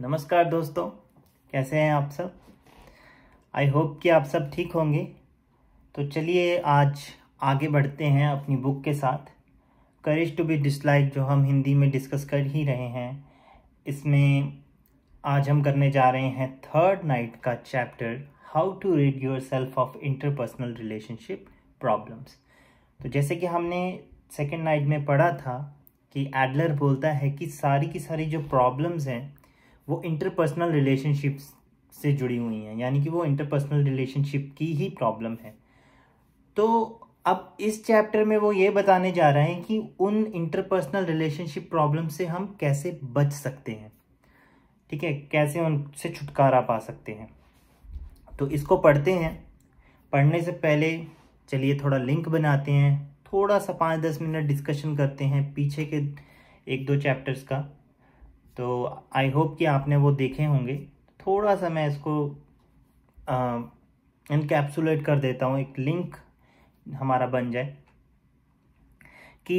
नमस्कार दोस्तों कैसे हैं आप सब आई होप कि आप सब ठीक होंगे तो चलिए आज आगे बढ़ते हैं अपनी बुक के साथ करेज टू बी डिसलाइक जो हम हिंदी में डिस्कस कर ही रहे हैं इसमें आज हम करने जा रहे हैं थर्ड नाइट का chapter how to read yourself of interpersonal relationship problems तो जैसे कि हमने सेकेंड नाइट में पढ़ा था कि एडलर बोलता है कि सारी की सारी जो प्रॉब्लम्स हैं वो इंटरपर्सनल रिलेशनशिप्स से जुड़ी हुई हैं यानी कि वो इंटरपर्सनल रिलेशनशिप की ही प्रॉब्लम है तो अब इस चैप्टर में वो ये बताने जा रहे हैं कि उन इंटरपर्सनल रिलेशनशिप प्रॉब्लम से हम कैसे बच सकते हैं ठीक है कैसे उनसे छुटकारा पा सकते हैं तो इसको पढ़ते हैं पढ़ने से पहले चलिए थोड़ा लिंक बनाते हैं थोड़ा सा पाँच दस मिनट डिस्कशन करते हैं पीछे के एक दो चैप्टर्स का तो आई होप कि आपने वो देखे होंगे थोड़ा सा मैं इसको इनकेप्सुलेट कर देता हूँ एक लिंक हमारा बन जाए कि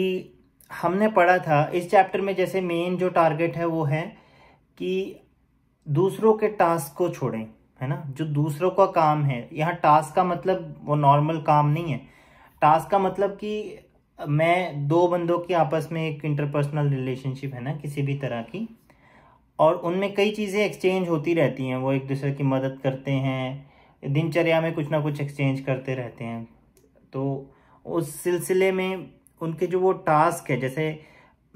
हमने पढ़ा था इस चैप्टर में जैसे मेन जो टारगेट है वो है कि दूसरों के टास्क को छोड़ें है ना जो दूसरों का काम है यहाँ टास्क का मतलब वो नॉर्मल काम नहीं है टास्क का मतलब कि मैं दो बंदों की आपस में एक इंटरपर्सनल रिलेशनशिप है ना किसी भी तरह की और उनमें कई चीज़ें एक्सचेंज होती रहती हैं वो एक दूसरे की मदद करते हैं दिनचर्या में कुछ ना कुछ एक्सचेंज करते रहते हैं तो उस सिलसिले में उनके जो वो टास्क है जैसे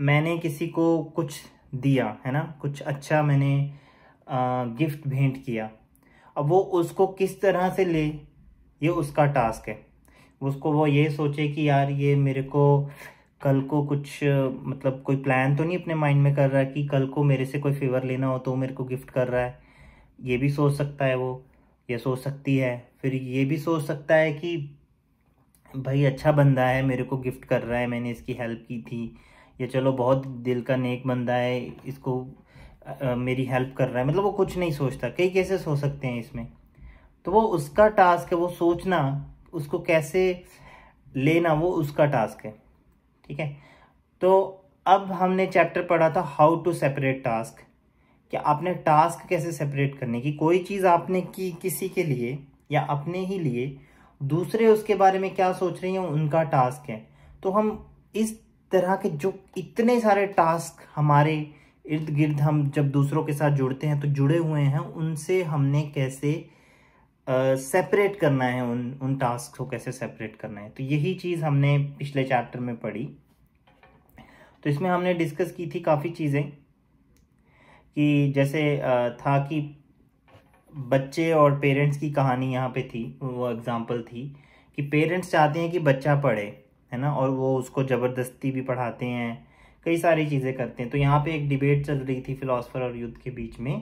मैंने किसी को कुछ दिया है ना कुछ अच्छा मैंने आ, गिफ्ट भेंट किया अब वो उसको किस तरह से ले ये उसका टास्क है उसको वो ये सोचे कि यार ये मेरे को कल को कुछ मतलब कोई प्लान तो नहीं अपने माइंड में कर रहा है कि कल को मेरे से कोई फेवर लेना हो तो वो मेरे को गिफ्ट कर रहा है ये भी सोच सकता है वो ये सोच सकती है फिर ये भी सोच सकता है कि भाई अच्छा बंदा है मेरे को गिफ्ट कर रहा है मैंने इसकी हेल्प की थी ये चलो बहुत दिल का नेक बंदा है इसको आ, मेरी हेल्प कर रहा है मतलब वो कुछ नहीं सोचता कई कैसे सोच सकते हैं इसमें तो वो उसका टास्क है वो सोचना उसको कैसे लेना वो उसका टास्क है ठीक है तो अब हमने चैप्टर पढ़ा था हाउ टू सेपरेट टास्क कि आपने टास्क कैसे सेपरेट करने की कोई चीज़ आपने की किसी के लिए या अपने ही लिए दूसरे उसके बारे में क्या सोच रही हैं उनका टास्क है तो हम इस तरह के जो इतने सारे टास्क हमारे इर्द गिर्द हम जब दूसरों के साथ जुड़ते हैं तो जुड़े हुए हैं उनसे हमने कैसे सेपरेट करना है उन उन टास्क को कैसे सेपरेट करना है तो यही चीज़ हमने पिछले चैप्टर में पढ़ी तो इसमें हमने डिस्कस की थी काफ़ी चीज़ें कि जैसे था कि बच्चे और पेरेंट्स की कहानी यहाँ पे थी वो एग्ज़ाम्पल थी कि पेरेंट्स चाहते हैं कि बच्चा पढ़े है ना और वो उसको ज़बरदस्ती भी पढ़ाते हैं कई सारी चीज़ें करते हैं तो यहाँ पे एक डिबेट चल रही थी फिलोसफर और युद्ध के बीच में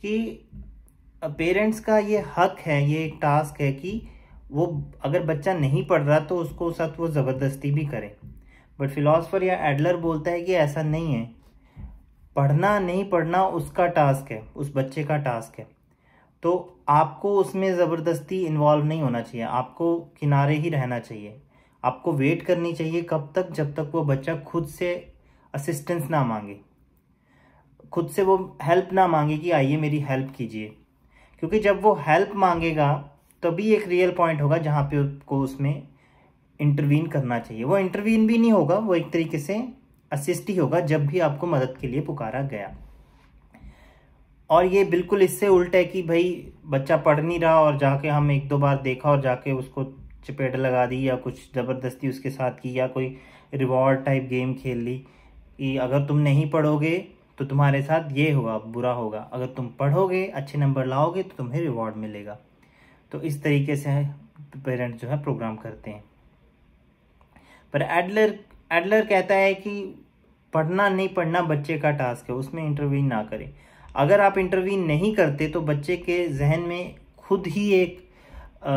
कि पेरेंट्स का ये हक है ये एक टास्क है कि वो अगर बच्चा नहीं पढ़ रहा तो उसको साथ वो ज़बरदस्ती भी करें बट फिलासफ़र या एडलर बोलता है कि ऐसा नहीं है पढ़ना नहीं पढ़ना उसका टास्क है उस बच्चे का टास्क है तो आपको उसमें ज़बरदस्ती इन्वॉल्व नहीं होना चाहिए आपको किनारे ही रहना चाहिए आपको वेट करनी चाहिए कब तक जब तक वो बच्चा खुद से असिस्टेंस ना मांगे खुद से वो हेल्प ना मांगे कि आइए मेरी हेल्प कीजिए क्योंकि जब वो हेल्प मांगेगा तभी एक रियल पॉइंट होगा जहाँ पे उसको उसमें इंटरवीन करना चाहिए वो इंटरवीन भी नहीं होगा वो एक तरीके से असिस्ट ही होगा जब भी आपको मदद के लिए पुकारा गया और ये बिल्कुल इससे उल्ट है कि भाई बच्चा पढ़ नहीं रहा और जाके हम एक दो बार देखा और जाके उसको चपेट लगा दी या कुछ ज़बरदस्ती उसके साथ की या कोई रिवॉर्ड टाइप गेम खेल ली कि अगर तुम नहीं पढ़ोगे तो तुम्हारे साथ ये होगा बुरा होगा अगर तुम पढ़ोगे अच्छे नंबर लाओगे तो तुम्हें रिवॉर्ड मिलेगा तो इस तरीके से पेरेंट्स जो है प्रोग्राम करते हैं पर एडलर एडलर कहता है कि पढ़ना नहीं पढ़ना बच्चे का टास्क है उसमें इंटरवीन ना करें अगर आप इंटरवीन नहीं करते तो बच्चे के जहन में खुद ही एक आ,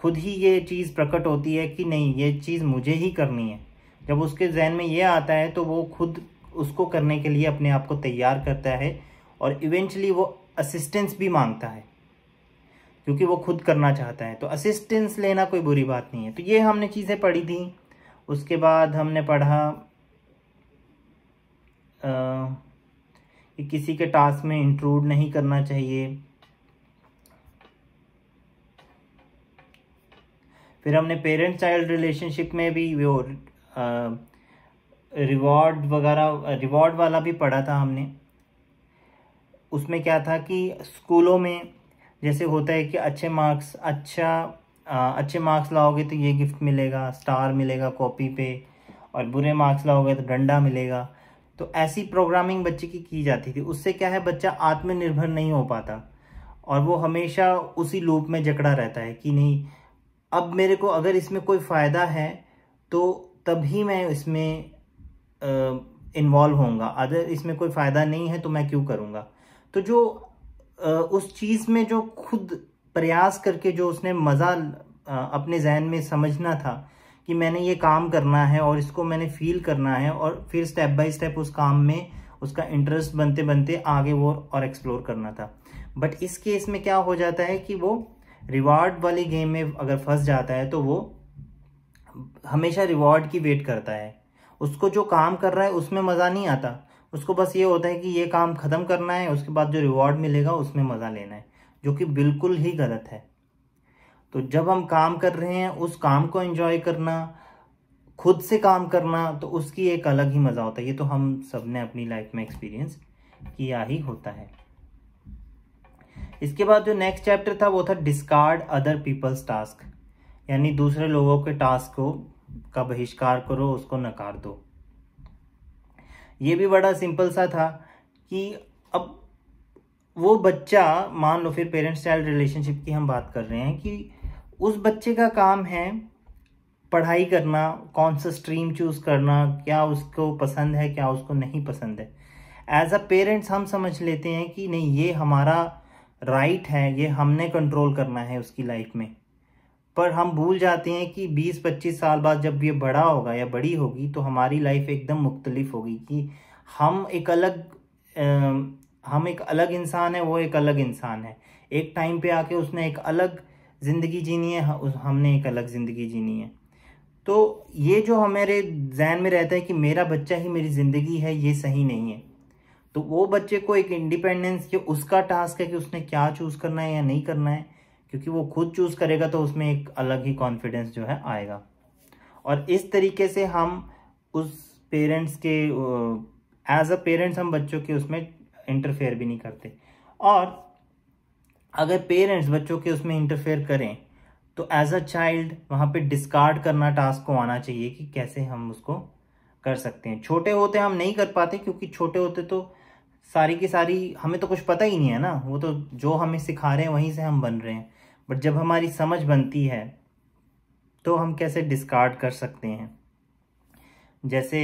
खुद ही ये चीज़ प्रकट होती है कि नहीं ये चीज़ मुझे ही करनी है जब उसके जहन में ये आता है तो वो खुद उसको करने के लिए अपने आप को तैयार करता है और इवेंचुअली वो असिस्टेंस भी मांगता है क्योंकि वो खुद करना चाहता है तो असिस्टेंस लेना कोई बुरी बात नहीं है तो ये हमने चीज़ें पढ़ी थी उसके बाद हमने पढ़ा आ, कि किसी के टास्क में इंट्रूड नहीं करना चाहिए फिर हमने पेरेंट चाइल्ड रिलेशनशिप में भी वो आ, रिवॉर्ड वगैरह रिवॉर्ड वाला भी पढ़ा था हमने उसमें क्या था कि स्कूलों में जैसे होता है कि अच्छे मार्क्स अच्छा आ, अच्छे मार्क्स लाओगे तो ये गिफ्ट मिलेगा स्टार मिलेगा कॉपी पे और बुरे मार्क्स लाओगे तो डंडा मिलेगा तो ऐसी प्रोग्रामिंग बच्चे की की जाती थी उससे क्या है बच्चा आत्मनिर्भर नहीं हो पाता और वो हमेशा उसी लूप में जकड़ा रहता है कि नहीं अब मेरे को अगर इसमें कोई फ़ायदा है तो तभी मैं इसमें इन्वॉल्व होऊंगा अदर इसमें कोई फ़ायदा नहीं है तो मैं क्यों करूँगा तो जो आ, उस चीज़ में जो खुद प्रयास करके जो उसने मज़ा अपने जहन में समझना था कि मैंने ये काम करना है और इसको मैंने फील करना है और फिर स्टेप बाय स्टेप उस काम में उसका इंटरेस्ट बनते बनते आगे वो और एक्सप्लोर करना था बट इस केस में क्या हो जाता है कि वो रिवार्ड वाली गेम में अगर फंस जाता है तो वो हमेशा रिवॉर्ड की वेट करता है उसको जो काम कर रहा है उसमें मज़ा नहीं आता उसको बस ये होता है कि ये काम ख़त्म करना है उसके बाद जो रिवॉर्ड मिलेगा उसमें मज़ा लेना है जो कि बिल्कुल ही गलत है तो जब हम काम कर रहे हैं उस काम को एंजॉय करना खुद से काम करना तो उसकी एक अलग ही मज़ा होता है ये तो हम सब ने अपनी लाइफ में एक्सपीरियंस किया ही होता है इसके बाद जो नेक्स्ट चैप्टर था वो था डिस्कार्ड अदर पीपल्स टास्क यानी दूसरे लोगों के टास्क को का बहिष्कार करो उसको नकार दो ये भी बड़ा सिंपल सा था कि अब वो बच्चा मान लो फिर पेरेंट्स चाइल्ड रिलेशनशिप की हम बात कर रहे हैं कि उस बच्चे का काम है पढ़ाई करना कौन सा स्ट्रीम चूज़ करना क्या उसको पसंद है क्या उसको नहीं पसंद है एज अ पेरेंट्स हम समझ लेते हैं कि नहीं ये हमारा राइट right है ये हमने कंट्रोल करना है उसकी लाइफ में पर हम भूल जाते हैं कि 20-25 साल बाद जब ये बड़ा होगा या बड़ी होगी तो हमारी लाइफ एकदम मुख्तलिफ होगी कि हम एक अलग आ, हम एक अलग इंसान है वो एक अलग इंसान है एक टाइम पे आके उसने एक अलग ज़िंदगी जीनी है हमने एक अलग ज़िंदगी जीनी है तो ये जो हमारे जहन में रहता है कि मेरा बच्चा ही मेरी ज़िंदगी है ये सही नहीं है तो वो बच्चे को एक इंडिपेंडेंस के उसका टास्क है कि उसने क्या चूज़ करना है या नहीं करना है क्योंकि वो खुद चूज करेगा तो उसमें एक अलग ही कॉन्फिडेंस जो है आएगा और इस तरीके से हम उस पेरेंट्स के एज अ पेरेंट्स हम बच्चों के उसमें इंटरफेयर भी नहीं करते और अगर पेरेंट्स बच्चों के उसमें इंटरफेयर करें तो एज अ चाइल्ड वहाँ पे डिस्कार्ड करना टास्क को आना चाहिए कि कैसे हम उसको कर सकते हैं छोटे होते हम नहीं कर पाते क्योंकि छोटे होते तो सारी की सारी हमें तो कुछ पता ही नहीं है ना वो तो जो हमें सिखा रहे हैं वहीं से हम बन रहे हैं बट जब हमारी समझ बनती है तो हम कैसे डिस्कार्ड कर सकते हैं जैसे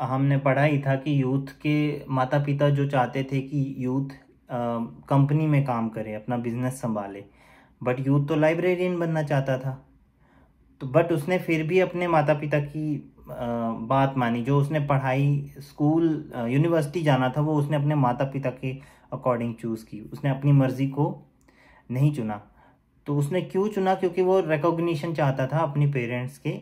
हमने पढ़ा ही था कि यूथ के माता पिता जो चाहते थे कि यूथ कंपनी में काम करे अपना बिजनेस संभाले बट यूथ तो लाइब्रेरियन बनना चाहता था तो बट उसने फिर भी अपने माता पिता की आ, बात मानी जो उसने पढ़ाई स्कूल यूनिवर्सिटी जाना था वो उसने अपने माता पिता के अकॉर्डिंग चूज़ की उसने अपनी मर्ज़ी को नहीं चुना तो उसने क्यों चुना क्योंकि वो रिकॉग्निशन चाहता था अपनी पेरेंट्स के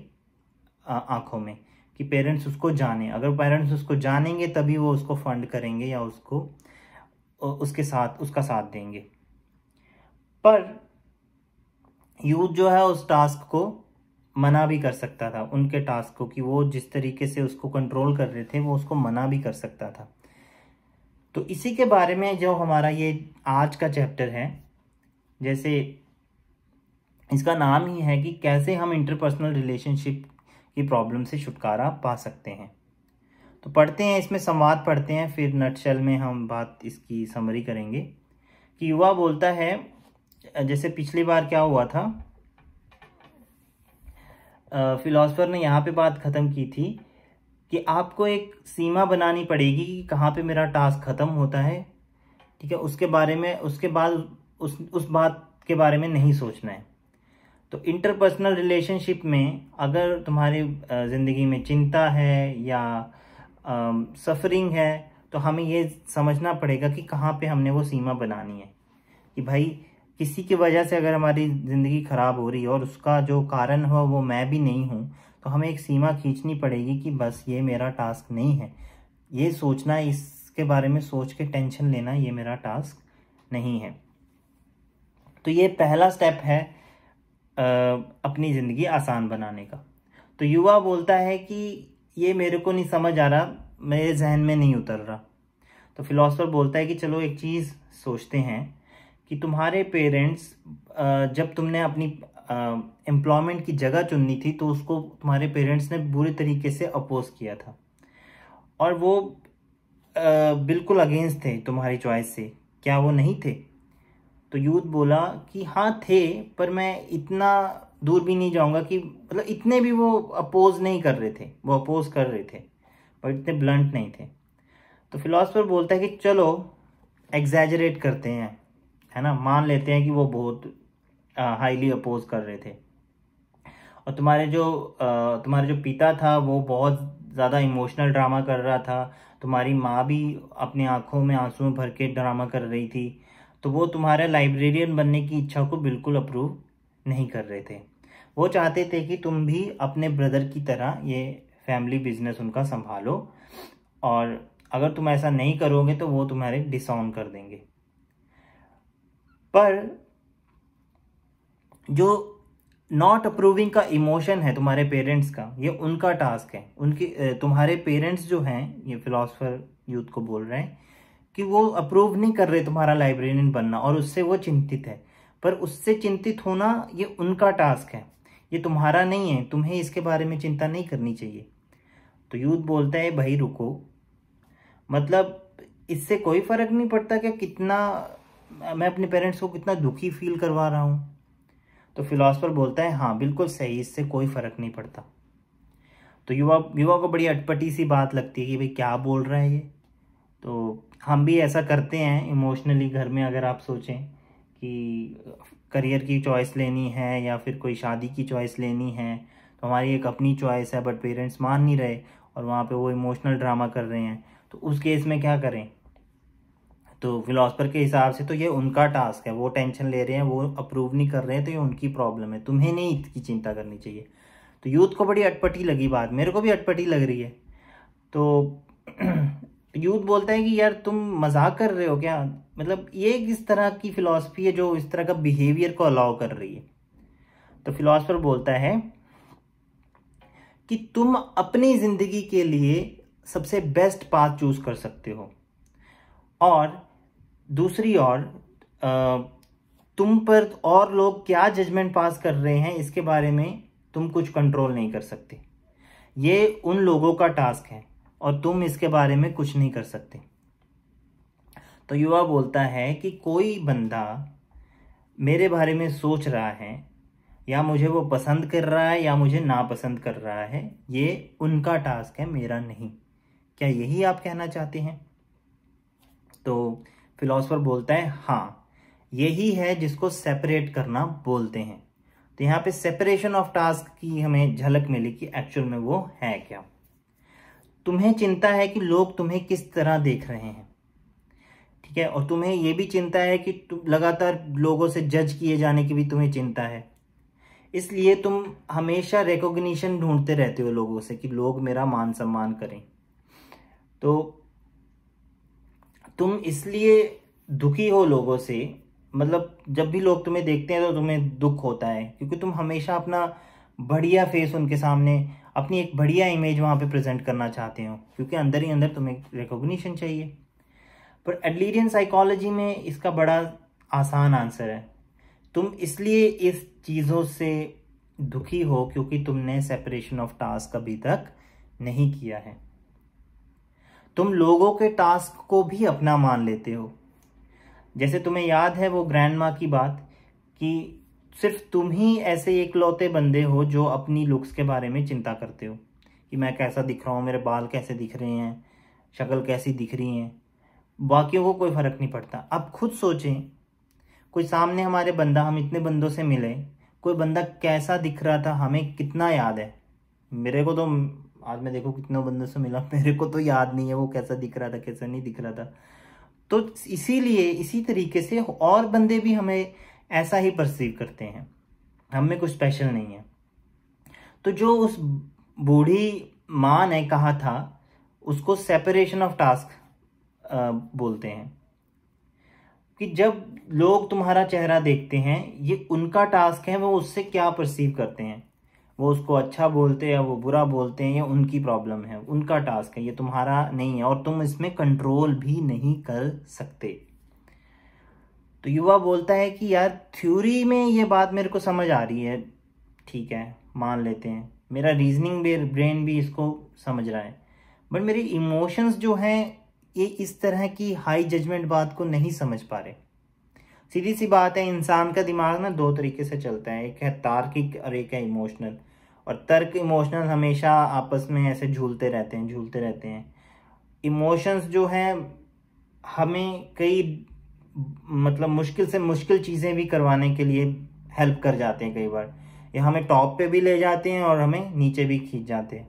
आँखों में कि पेरेंट्स उसको जाने अगर पेरेंट्स उसको जानेंगे तभी वो उसको फंड करेंगे या उसको उसके साथ उसका साथ देंगे पर यूथ जो है उस टास्क को मना भी कर सकता था उनके टास्क को कि वो जिस तरीके से उसको कंट्रोल कर रहे थे वो उसको मना भी कर सकता था तो इसी के बारे में जो हमारा ये आज का चैप्टर है जैसे इसका नाम ही है कि कैसे हम इंटरपर्सनल रिलेशनशिप की प्रॉब्लम से छुटकारा पा सकते हैं तो पढ़ते हैं इसमें संवाद पढ़ते हैं फिर नटशल में हम बात इसकी समरी करेंगे कि युवा बोलता है जैसे पिछली बार क्या हुआ था फिलोसफर ने यहाँ पे बात ख़त्म की थी कि आपको एक सीमा बनानी पड़ेगी कि कहाँ पे मेरा टास्क ख़त्म होता है ठीक है उसके बारे में उसके बाद उस उस बात के बारे में नहीं सोचना है तो इंटरपर्सनल रिलेशनशिप में अगर तुम्हारी ज़िंदगी में चिंता है या सफरिंग है तो हमें ये समझना पड़ेगा कि कहाँ पे हमने वो सीमा बनानी है कि भाई किसी की वजह से अगर हमारी ज़िंदगी ख़राब हो रही है और उसका जो कारण हो वो मैं भी नहीं हूँ तो हमें एक सीमा खींचनी पड़ेगी कि बस ये मेरा टास्क नहीं है ये सोचना इसके बारे में सोच के टेंशन लेना ये मेरा टास्क नहीं है तो ये पहला स्टेप है अपनी ज़िंदगी आसान बनाने का तो युवा बोलता है कि ये मेरे को नहीं समझ आ रहा मेरे जहन में नहीं उतर रहा तो फिलोसोफर बोलता है कि चलो एक चीज़ सोचते हैं कि तुम्हारे पेरेंट्स जब तुमने अपनी एम्प्लॉयमेंट की जगह चुननी थी तो उसको तुम्हारे पेरेंट्स ने बुरे तरीके से अपोज किया था और वो बिल्कुल अगेंस्ट थे तुम्हारी चॉइस से क्या वो नहीं थे तो यूथ बोला कि हाँ थे पर मैं इतना दूर भी नहीं जाऊंगा कि मतलब इतने भी वो अपोज नहीं कर रहे थे वो अपोज कर रहे थे पर इतने ब्लंट नहीं थे तो फिलासफर बोलता है कि चलो एग्जैजरेट करते हैं है ना मान लेते हैं कि वो बहुत हाईली अपोज कर रहे थे और तुम्हारे जो आ, तुम्हारे जो पिता था वो बहुत ज़्यादा इमोशनल ड्रामा कर रहा था तुम्हारी माँ भी अपनी आँखों में आंसू भर के ड्रामा कर रही थी तो वो तुम्हारे लाइब्रेरियन बनने की इच्छा को बिल्कुल अप्रूव नहीं कर रहे थे वो चाहते थे कि तुम भी अपने ब्रदर की तरह ये फैमिली बिजनेस उनका संभालो और अगर तुम ऐसा नहीं करोगे तो वो तुम्हारे डिसऑन कर देंगे पर जो नॉट अप्रूविंग का इमोशन है तुम्हारे पेरेंट्स का ये उनका टास्क है उनकी तुम्हारे पेरेंट्स जो हैं ये फिलोसफर यूथ को बोल रहे हैं कि वो अप्रूव नहीं कर रहे तुम्हारा लाइब्रेरियन बनना और उससे वो चिंतित है पर उससे चिंतित होना ये उनका टास्क है ये तुम्हारा नहीं है तुम्हें इसके बारे में चिंता नहीं करनी चाहिए तो यूथ बोलता है भाई रुको मतलब इससे कोई फ़र्क नहीं पड़ता कि कितना मैं अपने पेरेंट्स को कितना दुखी फील करवा रहा हूँ तो फिलासफर बोलता है हाँ बिल्कुल सही इससे कोई फ़र्क नहीं पड़ता तो युवा युवा को बड़ी अटपटी सी बात लगती है कि भाई क्या बोल रहा है ये तो हम भी ऐसा करते हैं इमोशनली घर में अगर आप सोचें कि करियर की चॉइस लेनी है या फिर कोई शादी की चॉइस लेनी है तो हमारी एक अपनी चॉइस है बट पेरेंट्स मान नहीं रहे और वहाँ पे वो इमोशनल ड्रामा कर रहे हैं तो उस केस में क्या करें तो फिलासफर के हिसाब से तो ये उनका टास्क है वो टेंशन ले रहे हैं वो अप्रूव नहीं कर रहे हैं तो ये उनकी प्रॉब्लम है तुम्हें नहीं इसकी चिंता करनी चाहिए तो यूथ को बड़ी अटपटी लगी बात मेरे को भी अटपटी लग रही है तो यूथ बोलता है कि यार तुम मजाक कर रहे हो क्या मतलब ये किस तरह की फ़िलासफ़ी है जो इस तरह का बिहेवियर को अलाउ कर रही है तो फिलासफ़र बोलता है कि तुम अपनी ज़िंदगी के लिए सबसे बेस्ट पाथ चूज़ कर सकते हो और दूसरी और तुम पर और लोग क्या जजमेंट पास कर रहे हैं इसके बारे में तुम कुछ कंट्रोल नहीं कर सकते ये उन लोगों का टास्क है और तुम इसके बारे में कुछ नहीं कर सकते तो युवा बोलता है कि कोई बंदा मेरे बारे में सोच रहा है या मुझे वो पसंद कर रहा है या मुझे नापसंद कर रहा है ये उनका टास्क है मेरा नहीं क्या यही आप कहना चाहते हैं तो फिलोसफर बोलता है हाँ यही है जिसको सेपरेट करना बोलते हैं तो यहाँ पे सेपरेशन ऑफ टास्क की हमें झलक मिली कि एक्चुअल में वो है क्या तुम्हें चिंता है कि लोग तुम्हें किस तरह देख रहे हैं ठीक है और तुम्हें यह भी चिंता है कि लगातार लोगों से जज किए जाने की भी तुम्हें चिंता है इसलिए तुम हमेशा रिकॉग्निशन ढूंढते रहते हो लोगों से कि लोग मेरा मान सम्मान करें तो तुम इसलिए दुखी हो लोगों से मतलब जब भी लोग तुम्हें देखते हैं तो तुम्हें दुख होता है क्योंकि तुम हमेशा अपना बढ़िया फेस उनके सामने अपनी एक बढ़िया इमेज वहाँ पे प्रेजेंट करना चाहते हो क्योंकि अंदर ही अंदर तुम्हें रिकोगनीशन चाहिए पर एडलीरियन साइकोलॉजी में इसका बड़ा आसान आंसर है तुम इसलिए इस चीज़ों से दुखी हो क्योंकि तुमने सेपरेशन ऑफ टास्क अभी तक नहीं किया है तुम लोगों के टास्क को भी अपना मान लेते हो जैसे तुम्हें याद है वो ग्रैंड की बात कि सिर्फ तुम ही ऐसे इकलौते बंदे हो जो अपनी लुक्स के बारे में चिंता करते हो कि मैं कैसा दिख रहा हूँ मेरे बाल कैसे दिख रहे हैं शक्ल कैसी दिख रही हैं बाकियों को कोई फ़र्क नहीं पड़ता अब खुद सोचें कोई सामने हमारे बंदा हम इतने बंदों से मिले कोई बंदा कैसा दिख रहा था हमें कितना याद है मेरे को तो आज मैं देखो कितने बंदों से मिला मेरे को तो याद नहीं है वो कैसा दिख रहा था कैसा नहीं दिख रहा था तो इसीलिए इसी तरीके से और बंदे भी हमें ऐसा ही परसीव करते हैं हम में कुछ स्पेशल नहीं है तो जो उस बूढ़ी माँ ने कहा था उसको सेपरेशन ऑफ टास्क बोलते हैं कि जब लोग तुम्हारा चेहरा देखते हैं ये उनका टास्क है वो उससे क्या परसीव करते हैं वो उसको अच्छा बोलते हैं वो बुरा बोलते हैं ये उनकी प्रॉब्लम है उनका टास्क है ये तुम्हारा नहीं है और तुम इसमें कंट्रोल भी नहीं कर सकते तो युवा बोलता है कि यार थ्योरी में ये बात मेरे को समझ आ रही है ठीक है मान लेते हैं मेरा रीजनिंग ब्रेन भी इसको समझ रहा है बट मेरे इमोशंस जो हैं ये इस तरह की हाई जजमेंट बात को नहीं समझ पा रहे सीधी सी बात है इंसान का दिमाग ना दो तरीके से चलता है एक है तार्किक और एक है इमोशनल और तर्क इमोशनल हमेशा आपस में ऐसे झूलते रहते हैं झूलते रहते हैं इमोशंस जो हैं हमें कई मतलब मुश्किल से मुश्किल चीज़ें भी करवाने के लिए हेल्प कर जाते हैं कई बार ये हमें टॉप पे भी ले जाते हैं और हमें नीचे भी खींच जाते हैं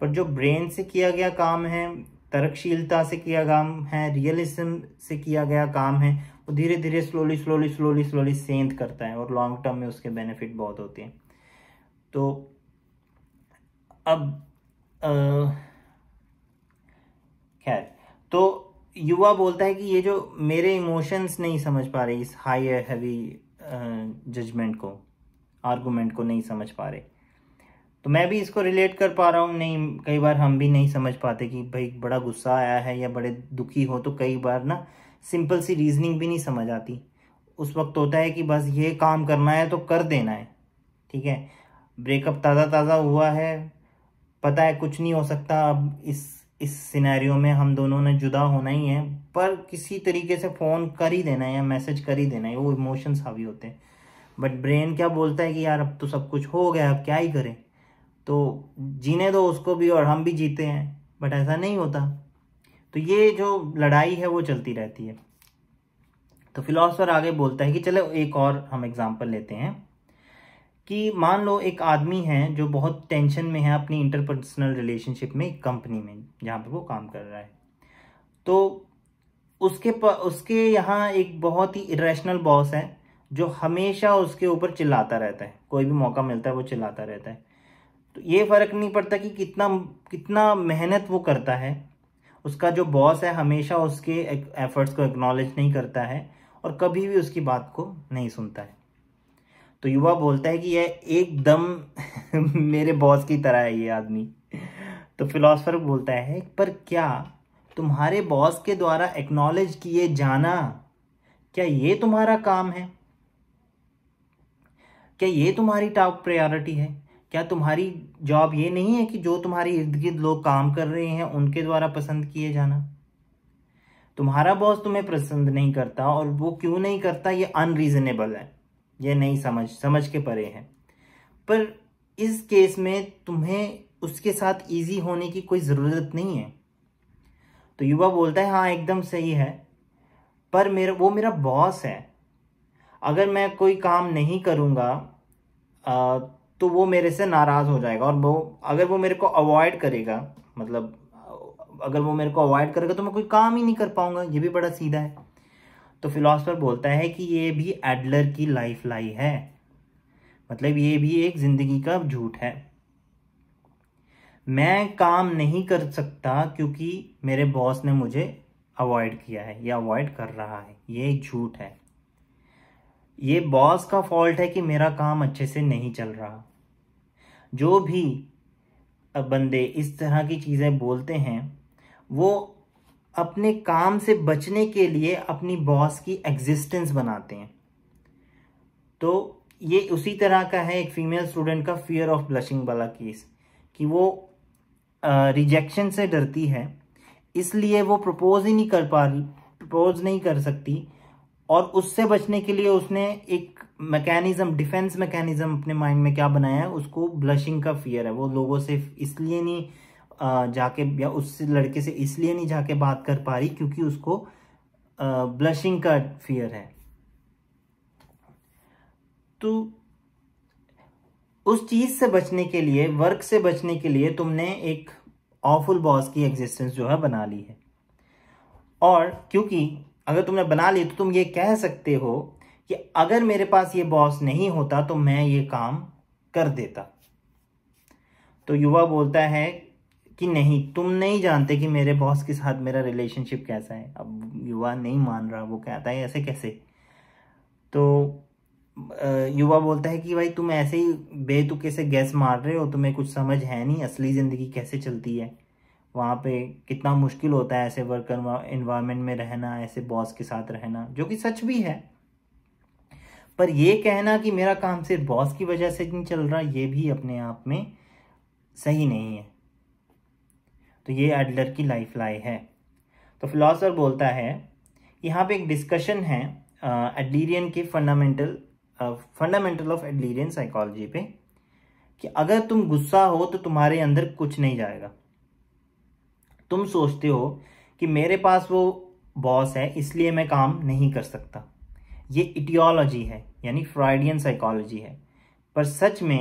पर जो ब्रेन से किया गया काम है तर्कशीलता से किया काम है रियलिज्म से किया गया काम है वो धीरे धीरे स्लोली स्लोली स्लोली स्लोली सेंध करता है और लॉन्ग टर्म में उसके बेनिफिट बहुत होते हैं तो अब खैर तो युवा बोलता है कि ये जो मेरे इमोशंस नहीं समझ पा रहे इस हाई हैवी जजमेंट को आर्गूमेंट को नहीं समझ पा रहे तो मैं भी इसको रिलेट कर पा रहा हूँ नहीं कई बार हम भी नहीं समझ पाते कि भाई बड़ा गुस्सा आया है या बड़े दुखी हो तो कई बार ना सिंपल सी रीजनिंग भी नहीं समझ आती उस वक्त होता है कि बस ये काम करना है तो कर देना है ठीक है ब्रेकअप ताज़ा ताज़ा हुआ है पता है कुछ नहीं हो सकता अब इस इस सिनेरियो में हम दोनों ने जुदा होना ही है पर किसी तरीके से फ़ोन कर ही देना है या मैसेज कर ही देना है वो इमोशंस हावी होते हैं बट ब्रेन क्या बोलता है कि यार अब तो सब कुछ हो गया अब क्या ही करें तो जीने दो उसको भी और हम भी जीते हैं बट ऐसा नहीं होता तो ये जो लड़ाई है वो चलती रहती है तो फिलोसफर आगे बोलता है कि चलो एक और हम एग्ज़ाम्पल लेते हैं कि मान लो एक आदमी है जो बहुत टेंशन में है अपनी इंटरपर्सनल रिलेशनशिप में एक कंपनी में जहाँ पे वो काम कर रहा है तो उसके प उसके यहाँ एक बहुत ही इरेशनल बॉस है जो हमेशा उसके ऊपर चिल्लाता रहता है कोई भी मौका मिलता है वो चिल्लाता रहता है तो ये फ़र्क नहीं पड़ता कि कितना कितना मेहनत वो करता है उसका जो बॉस है हमेशा उसके एफर्ट्स e-, को एक्नॉलेज नहीं करता है और कभी भी उसकी बात को नहीं सुनता है तो युवा बोलता है कि यह एकदम मेरे बॉस की तरह है ये आदमी तो फिलोसफर बोलता है पर क्या तुम्हारे बॉस के द्वारा एक्नॉलेज किए जाना क्या ये तुम्हारा काम है क्या ये तुम्हारी टॉप प्रायोरिटी है क्या तुम्हारी जॉब ये नहीं है कि जो तुम्हारे इर्द गिर्द लोग काम कर रहे हैं उनके द्वारा पसंद किए जाना तुम्हारा बॉस तुम्हें पसंद नहीं करता और वो क्यों नहीं करता ये अनरीजनेबल है ये नहीं समझ समझ के परे हैं पर इस केस में तुम्हें उसके साथ इजी होने की कोई ज़रूरत नहीं है तो युवा बोलता है हाँ एकदम सही है पर मेरा वो मेरा बॉस है अगर मैं कोई काम नहीं करूँगा तो वो मेरे से नाराज़ हो जाएगा और वो अगर वो मेरे को अवॉइड करेगा मतलब अगर वो मेरे को अवॉइड करेगा तो मैं कोई काम ही नहीं कर पाऊँगा ये भी बड़ा सीधा है तो फिलासफर बोलता है कि ये भी एडलर की लाइफ लाई है मतलब ये भी एक जिंदगी का झूठ है मैं काम नहीं कर सकता क्योंकि मेरे बॉस ने मुझे अवॉइड किया है या अवॉइड कर रहा है ये एक झूठ है ये बॉस का फॉल्ट है कि मेरा काम अच्छे से नहीं चल रहा जो भी बंदे इस तरह की चीज़ें बोलते हैं वो अपने काम से बचने के लिए अपनी बॉस की एग्जिस्टेंस बनाते हैं तो ये उसी तरह का है एक फीमेल स्टूडेंट का फियर ऑफ ब्लशिंग वाला केस कि वो रिजेक्शन से डरती है इसलिए वो प्रपोज ही नहीं कर पा रही प्रपोज नहीं कर सकती और उससे बचने के लिए उसने एक मैकेनिज्म डिफेंस मैकेनिज्म अपने माइंड में क्या बनाया है उसको ब्लशिंग का फियर है वो लोगों से इसलिए नहीं जाके या उस लड़के से इसलिए नहीं जाके बात कर पा रही क्योंकि उसको ब्लशिंग का फियर है तो उस चीज़ से बचने के लिए वर्क से बचने के लिए तुमने एक ऑफुल बॉस की एग्जिस्टेंस जो है बना ली है और क्योंकि अगर तुमने बना ली तो तुम ये कह सकते हो कि अगर मेरे पास ये बॉस नहीं होता तो मैं ये काम कर देता तो युवा बोलता है कि नहीं तुम नहीं जानते कि मेरे बॉस के साथ मेरा रिलेशनशिप कैसा है अब युवा नहीं मान रहा वो कहता है ऐसे कैसे तो युवा बोलता है कि भाई तुम ऐसे ही बेतुके से गैस मार रहे हो तुम्हें कुछ समझ है नहीं असली ज़िंदगी कैसे चलती है वहाँ पे कितना मुश्किल होता है ऐसे वर्कर इन्वायरमेंट में रहना ऐसे बॉस के साथ रहना जो कि सच भी है पर यह कहना कि मेरा काम सिर्फ बॉस की वजह से नहीं चल रहा ये भी अपने आप में सही नहीं है तो ये एडलर की लाइफ लाई है तो फिलासफर बोलता है यहाँ पे एक डिस्कशन है एडलीरियन के fundamental fundamental of Adlerian psychology पे कि अगर तुम गुस्सा हो तो तुम्हारे अंदर कुछ नहीं जाएगा तुम सोचते हो कि मेरे पास वो बॉस है इसलिए मैं काम नहीं कर सकता ये इटियोलॉजी है यानी फ्रॉइडियन साइकोलॉजी है पर सच में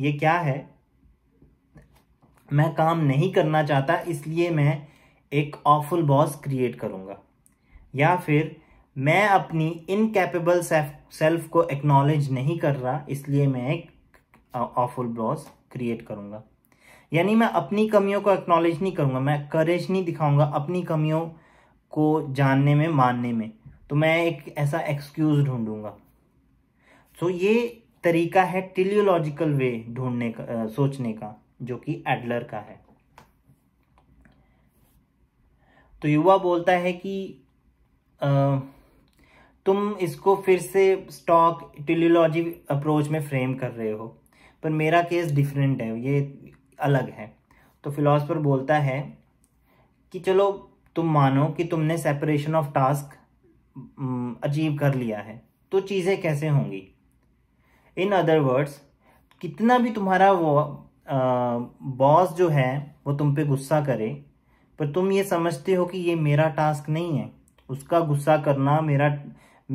ये क्या है मैं काम नहीं करना चाहता इसलिए मैं एक ऑफुल बॉस क्रिएट करूँगा या फिर मैं अपनी इनकेपेबल सेल्फ को एक्नॉलेज नहीं कर रहा इसलिए मैं एक ऑफुल बॉस क्रिएट करूँगा यानी मैं अपनी कमियों को एक्नॉलेज नहीं करूँगा मैं करेज नहीं दिखाऊँगा अपनी कमियों को जानने में मानने में तो मैं एक ऐसा एक्सक्यूज़ ढूंढूंगा सो so, ये तरीका है टिलियोलॉजिकल वे ढूंढने का आ, सोचने का जो कि एडलर का है तो युवा बोलता है कि आ, तुम इसको फिर से स्टॉक टिलियोलॉजी अप्रोच में फ्रेम कर रहे हो पर मेरा केस डिफरेंट है ये अलग है तो फिलोसफर बोलता है कि चलो तुम मानो कि तुमने सेपरेशन ऑफ टास्क अचीव कर लिया है तो चीज़ें कैसे होंगी इन अदर वर्ड्स कितना भी तुम्हारा बॉस जो है वो तुम पे गुस्सा करे पर तुम ये समझते हो कि ये मेरा टास्क नहीं है उसका गुस्सा करना मेरा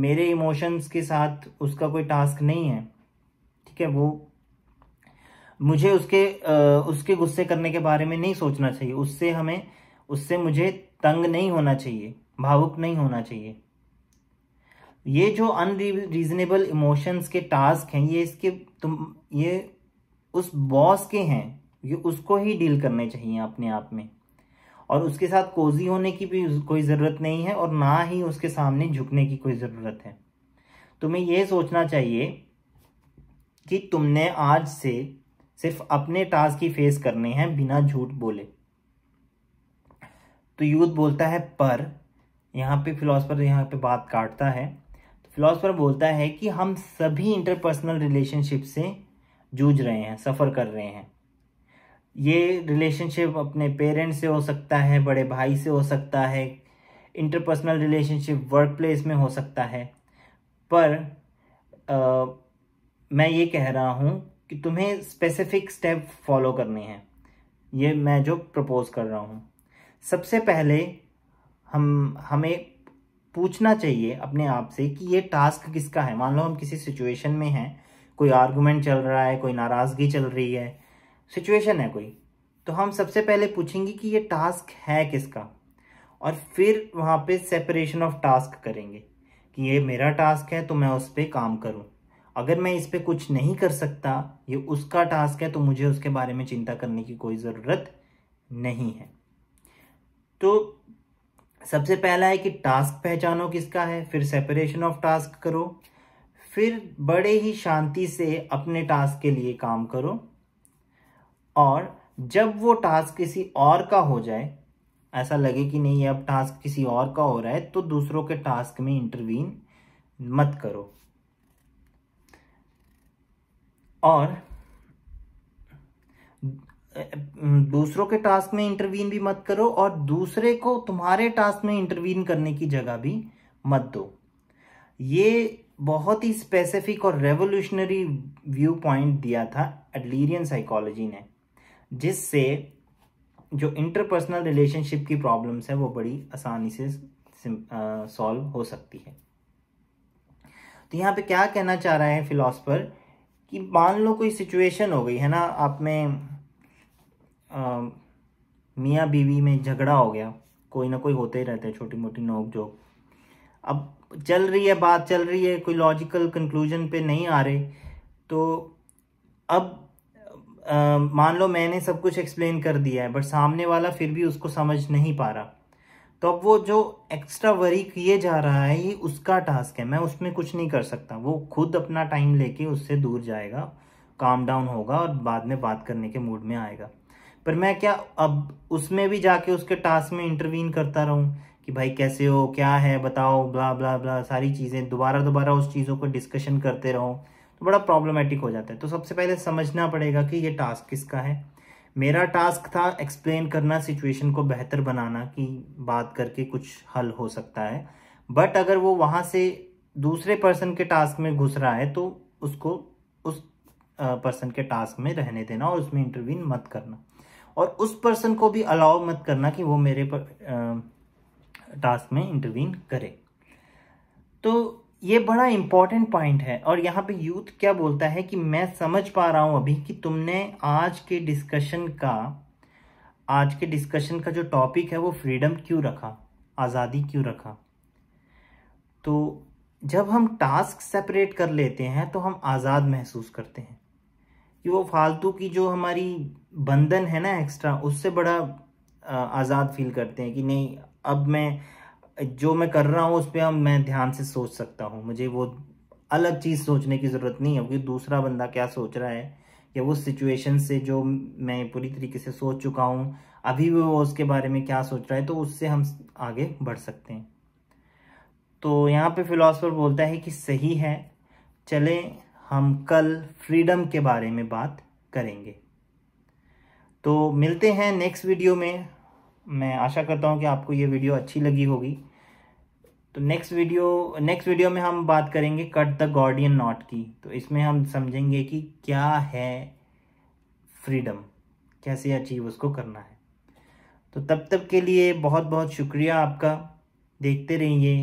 मेरे इमोशंस के साथ उसका कोई टास्क नहीं है ठीक है वो मुझे उसके उसके गुस्से करने के बारे में नहीं सोचना चाहिए उससे हमें उससे मुझे तंग नहीं होना चाहिए भावुक नहीं होना चाहिए ये जो अनरीजनेबल इमोशंस के टास्क हैं ये इसके तुम ये उस बॉस के हैं ये उसको ही डील करने चाहिए अपने आप में और उसके साथ कोजी होने की भी कोई ज़रूरत नहीं है और ना ही उसके सामने झुकने की कोई ज़रूरत है तुम्हें यह सोचना चाहिए कि तुमने आज से सिर्फ अपने टास्क ही फेस करने हैं बिना झूठ बोले तो यूथ बोलता है पर यहाँ पे फिलोसफर यहाँ पे बात काटता है तो फिलोसफर बोलता है कि हम सभी इंटरपर्सनल रिलेशनशिप से जूझ रहे हैं सफ़र कर रहे हैं ये रिलेशनशिप अपने पेरेंट्स से हो सकता है बड़े भाई से हो सकता है इंटरपर्सनल रिलेशनशिप वर्क प्लेस में हो सकता है पर आ, मैं ये कह रहा हूँ कि तुम्हें स्पेसिफिक स्टेप फॉलो करने हैं ये मैं जो प्रपोज़ कर रहा हूँ सबसे पहले हम हमें पूछना चाहिए अपने आप से कि ये टास्क किसका है मान लो हम किसी सिचुएशन में हैं कोई आर्गूमेंट चल रहा है कोई नाराज़गी चल रही है सिचुएशन है कोई तो हम सबसे पहले पूछेंगे कि ये टास्क है किसका और फिर वहाँ पे सेपरेशन ऑफ टास्क करेंगे कि ये मेरा टास्क है तो मैं उस पर काम करूँ अगर मैं इस पर कुछ नहीं कर सकता ये उसका टास्क है तो मुझे उसके बारे में चिंता करने की कोई ज़रूरत नहीं है तो सबसे पहला है कि टास्क पहचानो किसका है फिर सेपरेशन ऑफ टास्क करो फिर बड़े ही शांति से अपने टास्क के लिए काम करो और जब वो टास्क किसी और का हो जाए ऐसा लगे कि नहीं अब टास्क किसी और का हो रहा है तो दूसरों के टास्क में इंटरवीन मत करो और दूसरों के टास्क में इंटरवीन भी मत करो और दूसरे को तुम्हारे टास्क में इंटरवीन करने की जगह भी मत दो ये बहुत ही स्पेसिफिक और रेवोल्यूशनरी व्यू पॉइंट दिया था एडलीरियन साइकोलॉजी ने जिससे जो इंटरपर्सनल रिलेशनशिप की प्रॉब्लम्स है वो बड़ी आसानी से सॉल्व हो सकती है तो यहाँ पे क्या कहना चाह रहा है फिलोसफर कि मान लो कोई सिचुएशन हो गई है ना आप में मियाँ बीवी में झगड़ा हो गया कोई ना कोई होते ही रहते हैं छोटी मोटी नोक जोक अब चल रही है बात चल रही है कोई लॉजिकल कंक्लूजन पे नहीं आ रहे तो अब आ, मान लो मैंने सब कुछ एक्सप्लेन कर दिया है बट सामने वाला फिर भी उसको समझ नहीं पा रहा तो अब वो जो एक्स्ट्रा वरी किए जा रहा है ये उसका टास्क है मैं उसमें कुछ नहीं कर सकता वो खुद अपना टाइम लेके उससे दूर जाएगा काम डाउन होगा और बाद में बात करने के मूड में आएगा पर मैं क्या अब उसमें भी जाके उसके टास्क में इंटरवीन करता रहूँ कि भाई कैसे हो क्या है बताओ ब्ला ब्ला ब्ला सारी चीज़ें दोबारा दोबारा उस चीज़ों को डिस्कशन करते रहो तो बड़ा प्रॉब्लमेटिक हो जाता है तो सबसे पहले समझना पड़ेगा कि ये टास्क किसका है मेरा टास्क था एक्सप्लेन करना सिचुएशन को बेहतर बनाना कि बात करके कुछ हल हो सकता है बट अगर वो वहाँ से दूसरे पर्सन के टास्क में घुस रहा है तो उसको उस पर्सन के टास्क में रहने देना और उसमें इंटरवीन मत करना और उस पर्सन को भी अलाउ मत करना कि वो मेरे पर टास्क में इंटरवीन करे तो ये बड़ा इम्पॉर्टेंट पॉइंट है और यहाँ पे यूथ क्या बोलता है कि मैं समझ पा रहा हूँ अभी कि तुमने आज के डिस्कशन का आज के डिस्कशन का जो टॉपिक है वो फ्रीडम क्यों रखा आज़ादी क्यों रखा तो जब हम टास्क सेपरेट कर लेते हैं तो हम आज़ाद महसूस करते हैं कि वो फालतू की जो हमारी बंधन है ना एक्स्ट्रा उससे बड़ा आज़ाद फील करते हैं कि नहीं अब मैं जो मैं कर रहा हूँ उस पर अब मैं ध्यान से सोच सकता हूँ मुझे वो अलग चीज़ सोचने की ज़रूरत नहीं है क्योंकि दूसरा बंदा क्या सोच रहा है या उस सिचुएशन से जो मैं पूरी तरीके से सोच चुका हूँ अभी भी वो उसके बारे में क्या सोच रहा है तो उससे हम आगे बढ़ सकते हैं तो यहाँ पे फिलोसफर बोलता है कि सही है चले हम कल फ्रीडम के बारे में बात करेंगे तो मिलते हैं नेक्स्ट वीडियो में मैं आशा करता हूँ कि आपको ये वीडियो अच्छी लगी होगी तो नेक्स्ट वीडियो नेक्स्ट वीडियो में हम बात करेंगे कट द गॉर्डियन नॉट की तो इसमें हम समझेंगे कि क्या है फ्रीडम कैसे अचीव उसको करना है तो तब तक के लिए बहुत बहुत शुक्रिया आपका देखते रहिए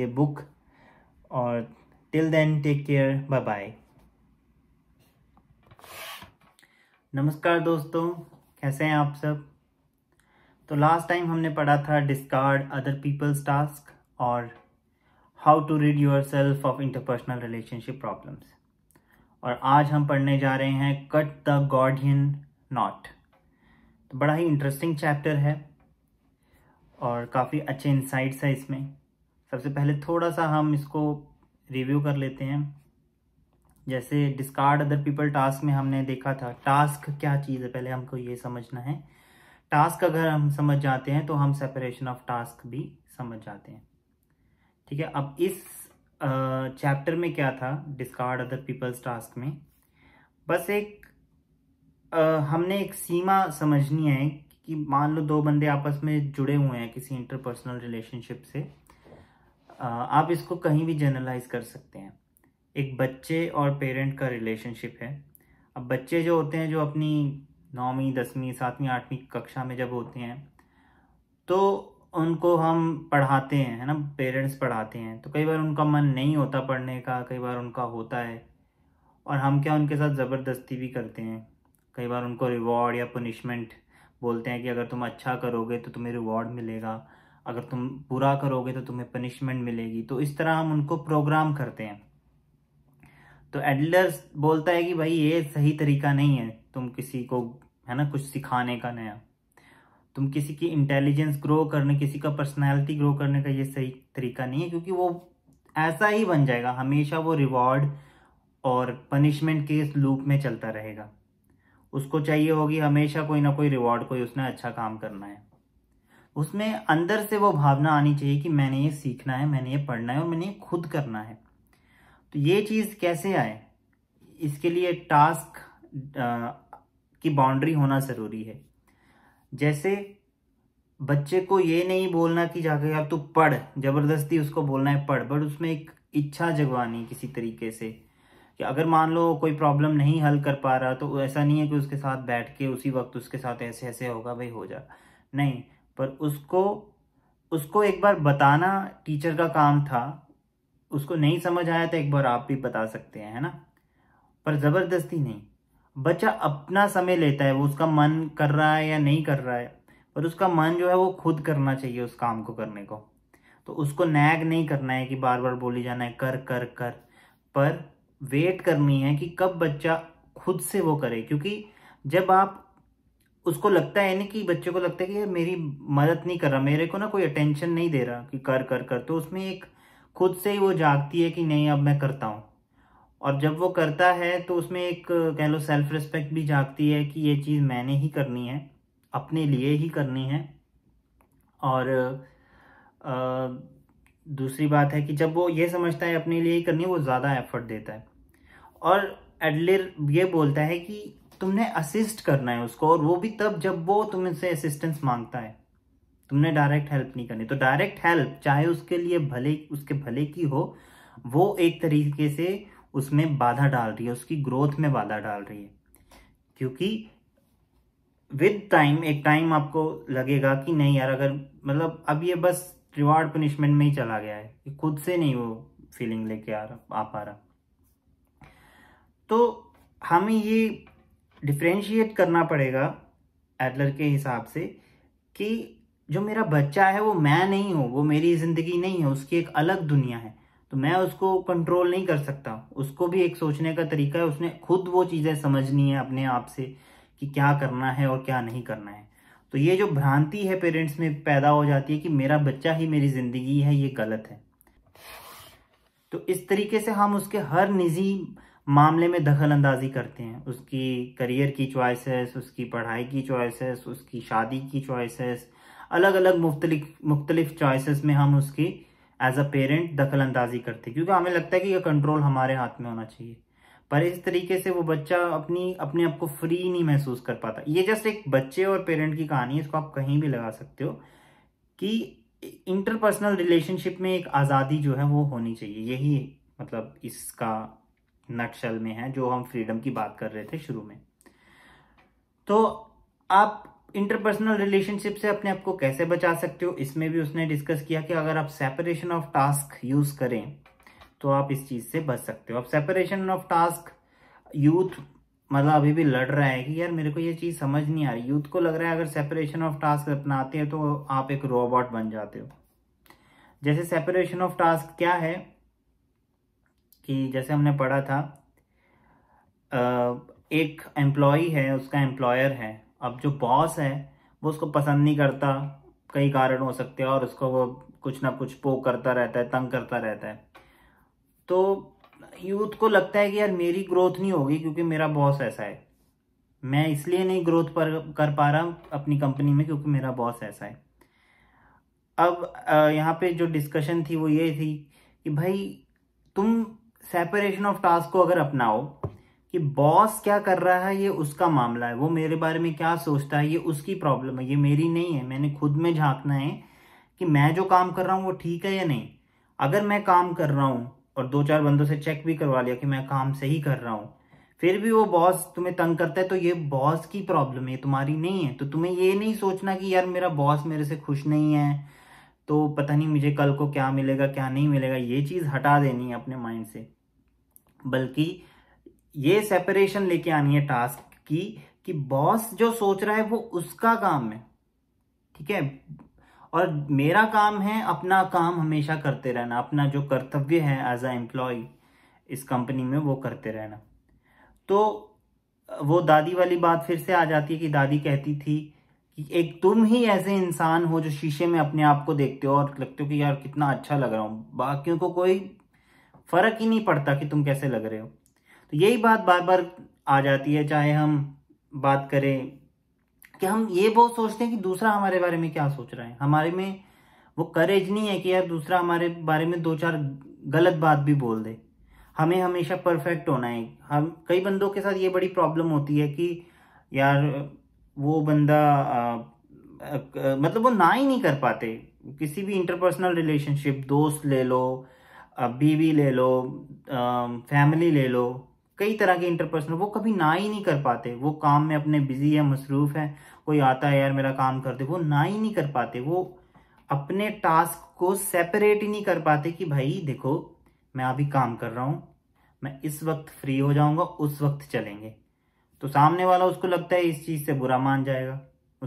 ये बुक और till then take care bye bye नमस्कार दोस्तों कैसे हैं आप सब तो लास्ट टाइम हमने पढ़ा था डिस्कार्ड अदर पीपल्स टास्क और how to read yourself of interpersonal relationship problems और आज हम पढ़ने जा रहे हैं कट द गॉडियन नॉट तो बड़ा ही इंटरेस्टिंग चैप्टर है और काफ़ी अच्छे इंसाइट्स है इसमें सबसे पहले थोड़ा सा हम इसको रिव्यू कर लेते हैं जैसे डिस्कार्ड अदर पीपल टास्क में हमने देखा था टास्क क्या चीज़ है पहले हमको ये समझना है टास्क अगर हम समझ जाते हैं तो हम सेपरेशन ऑफ टास्क भी समझ जाते हैं ठीक है अब इस चैप्टर में क्या था डिस्कार्ड अदर पीपल्स टास्क में बस एक आ, हमने एक सीमा समझनी है कि मान लो दो बंदे आपस में जुड़े हुए हैं किसी इंटरपर्सनल रिलेशनशिप से आ, आप इसको कहीं भी जनरलाइज कर सकते हैं एक बच्चे और पेरेंट का रिलेशनशिप है अब बच्चे जो होते हैं जो अपनी नौवीं दसवीं सातवीं आठवीं कक्षा में जब होते हैं तो उनको हम पढ़ाते हैं है ना पेरेंट्स पढ़ाते हैं तो कई बार उनका मन नहीं होता पढ़ने का कई बार उनका होता है और हम क्या उनके साथ ज़बरदस्ती भी करते हैं कई बार उनको रिवॉर्ड या पनिशमेंट बोलते हैं कि अगर तुम अच्छा करोगे तो तुम्हें रिवॉर्ड मिलेगा अगर तुम बुरा करोगे तो तुम्हें पनिशमेंट मिलेगी तो इस तरह हम उनको प्रोग्राम करते हैं तो एडलर्स बोलता है कि भाई ये सही तरीका नहीं है तुम किसी को है ना कुछ सिखाने का नया तुम किसी की इंटेलिजेंस ग्रो करने किसी का पर्सनैलिटी ग्रो करने का ये सही तरीका नहीं है क्योंकि वो ऐसा ही बन जाएगा हमेशा वो रिवॉर्ड और पनिशमेंट के इस लूप में चलता रहेगा उसको चाहिए होगी हमेशा कोई ना कोई रिवॉर्ड कोई उसने अच्छा काम करना है उसमें अंदर से वो भावना आनी चाहिए कि मैंने ये सीखना है मैंने ये पढ़ना है और मैंने ये खुद करना है तो ये चीज़ कैसे आए इसके लिए टास्क की बाउंड्री होना ज़रूरी है जैसे बच्चे को ये नहीं बोलना कि जाकर अब तू पढ़ ज़बरदस्ती उसको बोलना है पढ़ बट उसमें एक इच्छा जगवानी किसी तरीके से कि अगर मान लो कोई प्रॉब्लम नहीं हल कर पा रहा तो ऐसा नहीं है कि उसके साथ बैठ के उसी वक्त उसके साथ ऐसे ऐसे होगा भाई हो जा नहीं पर उसको उसको एक बार बताना टीचर का काम था उसको नहीं समझ आया तो एक बार आप भी बता सकते हैं है ना पर ज़बरदस्ती नहीं बच्चा अपना समय लेता है वो उसका मन कर रहा है या नहीं कर रहा है पर उसका मन जो है वो खुद करना चाहिए उस काम को करने को तो उसको नैग नहीं करना है कि बार बार बोली जाना है कर कर कर पर वेट करनी है कि कब बच्चा खुद से वो करे क्योंकि जब आप उसको लगता है ना कि बच्चे को लगता है कि मेरी मदद नहीं कर रहा मेरे को ना कोई अटेंशन नहीं दे रहा कि कर कर कर तो उसमें एक खुद से ही वो जागती है कि नहीं अब मैं करता हूँ और जब वो करता है तो उसमें एक कह लो सेल्फ रिस्पेक्ट भी जागती है कि ये चीज़ मैंने ही करनी है अपने लिए ही करनी है और आ, दूसरी बात है कि जब वो ये समझता है अपने लिए ही करनी है वो ज़्यादा एफर्ट देता है और एडलर ये बोलता है कि तुमने असिस्ट करना है उसको और वो भी तब जब वो तुमसे असिस्टेंस मांगता है तुमने डायरेक्ट हेल्प नहीं करनी तो डायरेक्ट हेल्प चाहे उसके लिए भले उसके भले की हो वो एक तरीके से उसमें बाधा डाल रही है उसकी ग्रोथ में बाधा डाल रही है क्योंकि विद टाइम एक टाइम आपको लगेगा कि नहीं यार अगर मतलब अब ये बस रिवार्ड पनिशमेंट में ही चला गया है कि खुद से नहीं वो फीलिंग लेके आ रहा आ पा रहा तो हमें ये डिफ्रेंशिएट करना पड़ेगा एडलर के हिसाब से कि जो मेरा बच्चा है वो मैं नहीं हूँ वो मेरी ज़िंदगी नहीं है उसकी एक अलग दुनिया है तो मैं उसको कंट्रोल नहीं कर सकता उसको भी एक सोचने का तरीका है उसने खुद वो चीज़ें समझनी है अपने आप से कि क्या करना है और क्या नहीं करना है तो ये जो भ्रांति है पेरेंट्स में पैदा हो जाती है कि मेरा बच्चा ही मेरी ज़िंदगी है ये गलत है तो इस तरीके से हम उसके हर निजी मामले में दखल अंदाजी करते हैं उसकी करियर की चॉइसेस उसकी पढ़ाई की चॉइसेस उसकी शादी की चॉइसेस अलग अलग मुख्तलिफ मुख्तलिफ चॉइसेस में हम उसकी एज अ पेरेंट दखल अंदाजी करते क्योंकि हमें लगता है कि यह कंट्रोल हमारे हाथ में होना चाहिए पर इस तरीके से वो बच्चा अपनी अपने आप को फ्री नहीं महसूस कर पाता ये जस्ट एक बच्चे और पेरेंट की कहानी है इसको आप कहीं भी लगा सकते हो कि इंटरपर्सनल रिलेशनशिप में एक आज़ादी जो है वो होनी चाहिए यही मतलब इसका नक्शल में है जो हम फ्रीडम की बात कर रहे थे शुरू में तो आप इंटरपर्सनल रिलेशनशिप से अपने आप को कैसे बचा सकते हो इसमें भी उसने डिस्कस किया कि अगर आप सेपरेशन ऑफ टास्क यूज करें तो आप इस चीज से बच सकते हो अब सेपरेशन ऑफ टास्क यूथ मतलब अभी भी लड़ रहा है कि यार मेरे को ये चीज समझ नहीं आ रही यूथ को लग रहा है अगर सेपरेशन ऑफ टास्क अपनाते हैं तो आप एक रोबोट बन जाते हो जैसे सेपरेशन ऑफ टास्क क्या है कि जैसे हमने पढ़ा था एक एम्प्लॉय है उसका एम्प्लॉयर है अब जो बॉस है वो उसको पसंद नहीं करता कई कारण हो सकते हैं और उसको वो कुछ ना कुछ पोक करता रहता है तंग करता रहता है तो यूथ को लगता है कि यार मेरी ग्रोथ नहीं होगी क्योंकि मेरा बॉस ऐसा है मैं इसलिए नहीं ग्रोथ पर कर पा रहा अपनी कंपनी में क्योंकि मेरा बॉस ऐसा है अब यहाँ पे जो डिस्कशन थी वो ये थी कि भाई तुम सेपरेशन ऑफ टास्क को अगर अपनाओ कि बॉस क्या कर रहा है ये उसका मामला है वो मेरे बारे में क्या सोचता है ये उसकी प्रॉब्लम है ये मेरी नहीं है मैंने खुद में झांकना है कि मैं जो काम कर रहा हूँ वो ठीक है या नहीं अगर मैं काम कर रहा हूँ और दो चार बंदों से चेक भी करवा लिया कि मैं काम सही कर रहा हूँ फिर भी वो बॉस तुम्हें तंग करता है तो ये बॉस की प्रॉब्लम है तुम्हारी नहीं है तो तुम्हें ये नहीं सोचना कि यार मेरा बॉस मेरे से खुश नहीं है तो पता नहीं मुझे कल को क्या मिलेगा क्या नहीं मिलेगा ये चीज़ हटा देनी है अपने माइंड से बल्कि ये सेपरेशन लेके आनी है टास्क की कि बॉस जो सोच रहा है वो उसका काम है ठीक है और मेरा काम है अपना काम हमेशा करते रहना अपना जो कर्तव्य है एज अ एम्प्लॉय इस कंपनी में वो करते रहना तो वो दादी वाली बात फिर से आ जाती है कि दादी कहती थी कि एक तुम ही ऐसे इंसान हो जो शीशे में अपने आप को देखते हो और लगते हो कि यार कितना अच्छा लग रहा हूं बाकियों को कोई फर्क ही नहीं पड़ता कि तुम कैसे लग रहे हो तो यही बात बार बार आ जाती है चाहे हम बात करें कि हम ये बहुत सोचते हैं कि दूसरा हमारे बारे में क्या सोच रहा है हमारे में वो करेज नहीं है कि यार दूसरा हमारे बारे में दो चार गलत बात भी बोल दे हमें हमेशा परफेक्ट होना है हम कई बंदों के साथ ये बड़ी प्रॉब्लम होती है कि यार वो बंदा आ, आ, आ, मतलब वो ना ही नहीं कर पाते किसी भी इंटरपर्सनल रिलेशनशिप दोस्त ले लो बीवी ले लो फैमिली ले लो कई तरह के इंटरपर्सनल वो कभी ना ही नहीं कर पाते वो काम में अपने बिजी है मसरूफ़ है कोई आता है यार मेरा काम कर दे वो ना ही नहीं कर पाते वो अपने टास्क को सेपरेट ही नहीं कर पाते कि भाई देखो मैं अभी काम कर रहा हूँ मैं इस वक्त फ्री हो जाऊंगा उस वक्त चलेंगे तो सामने वाला उसको लगता है इस चीज़ से बुरा मान जाएगा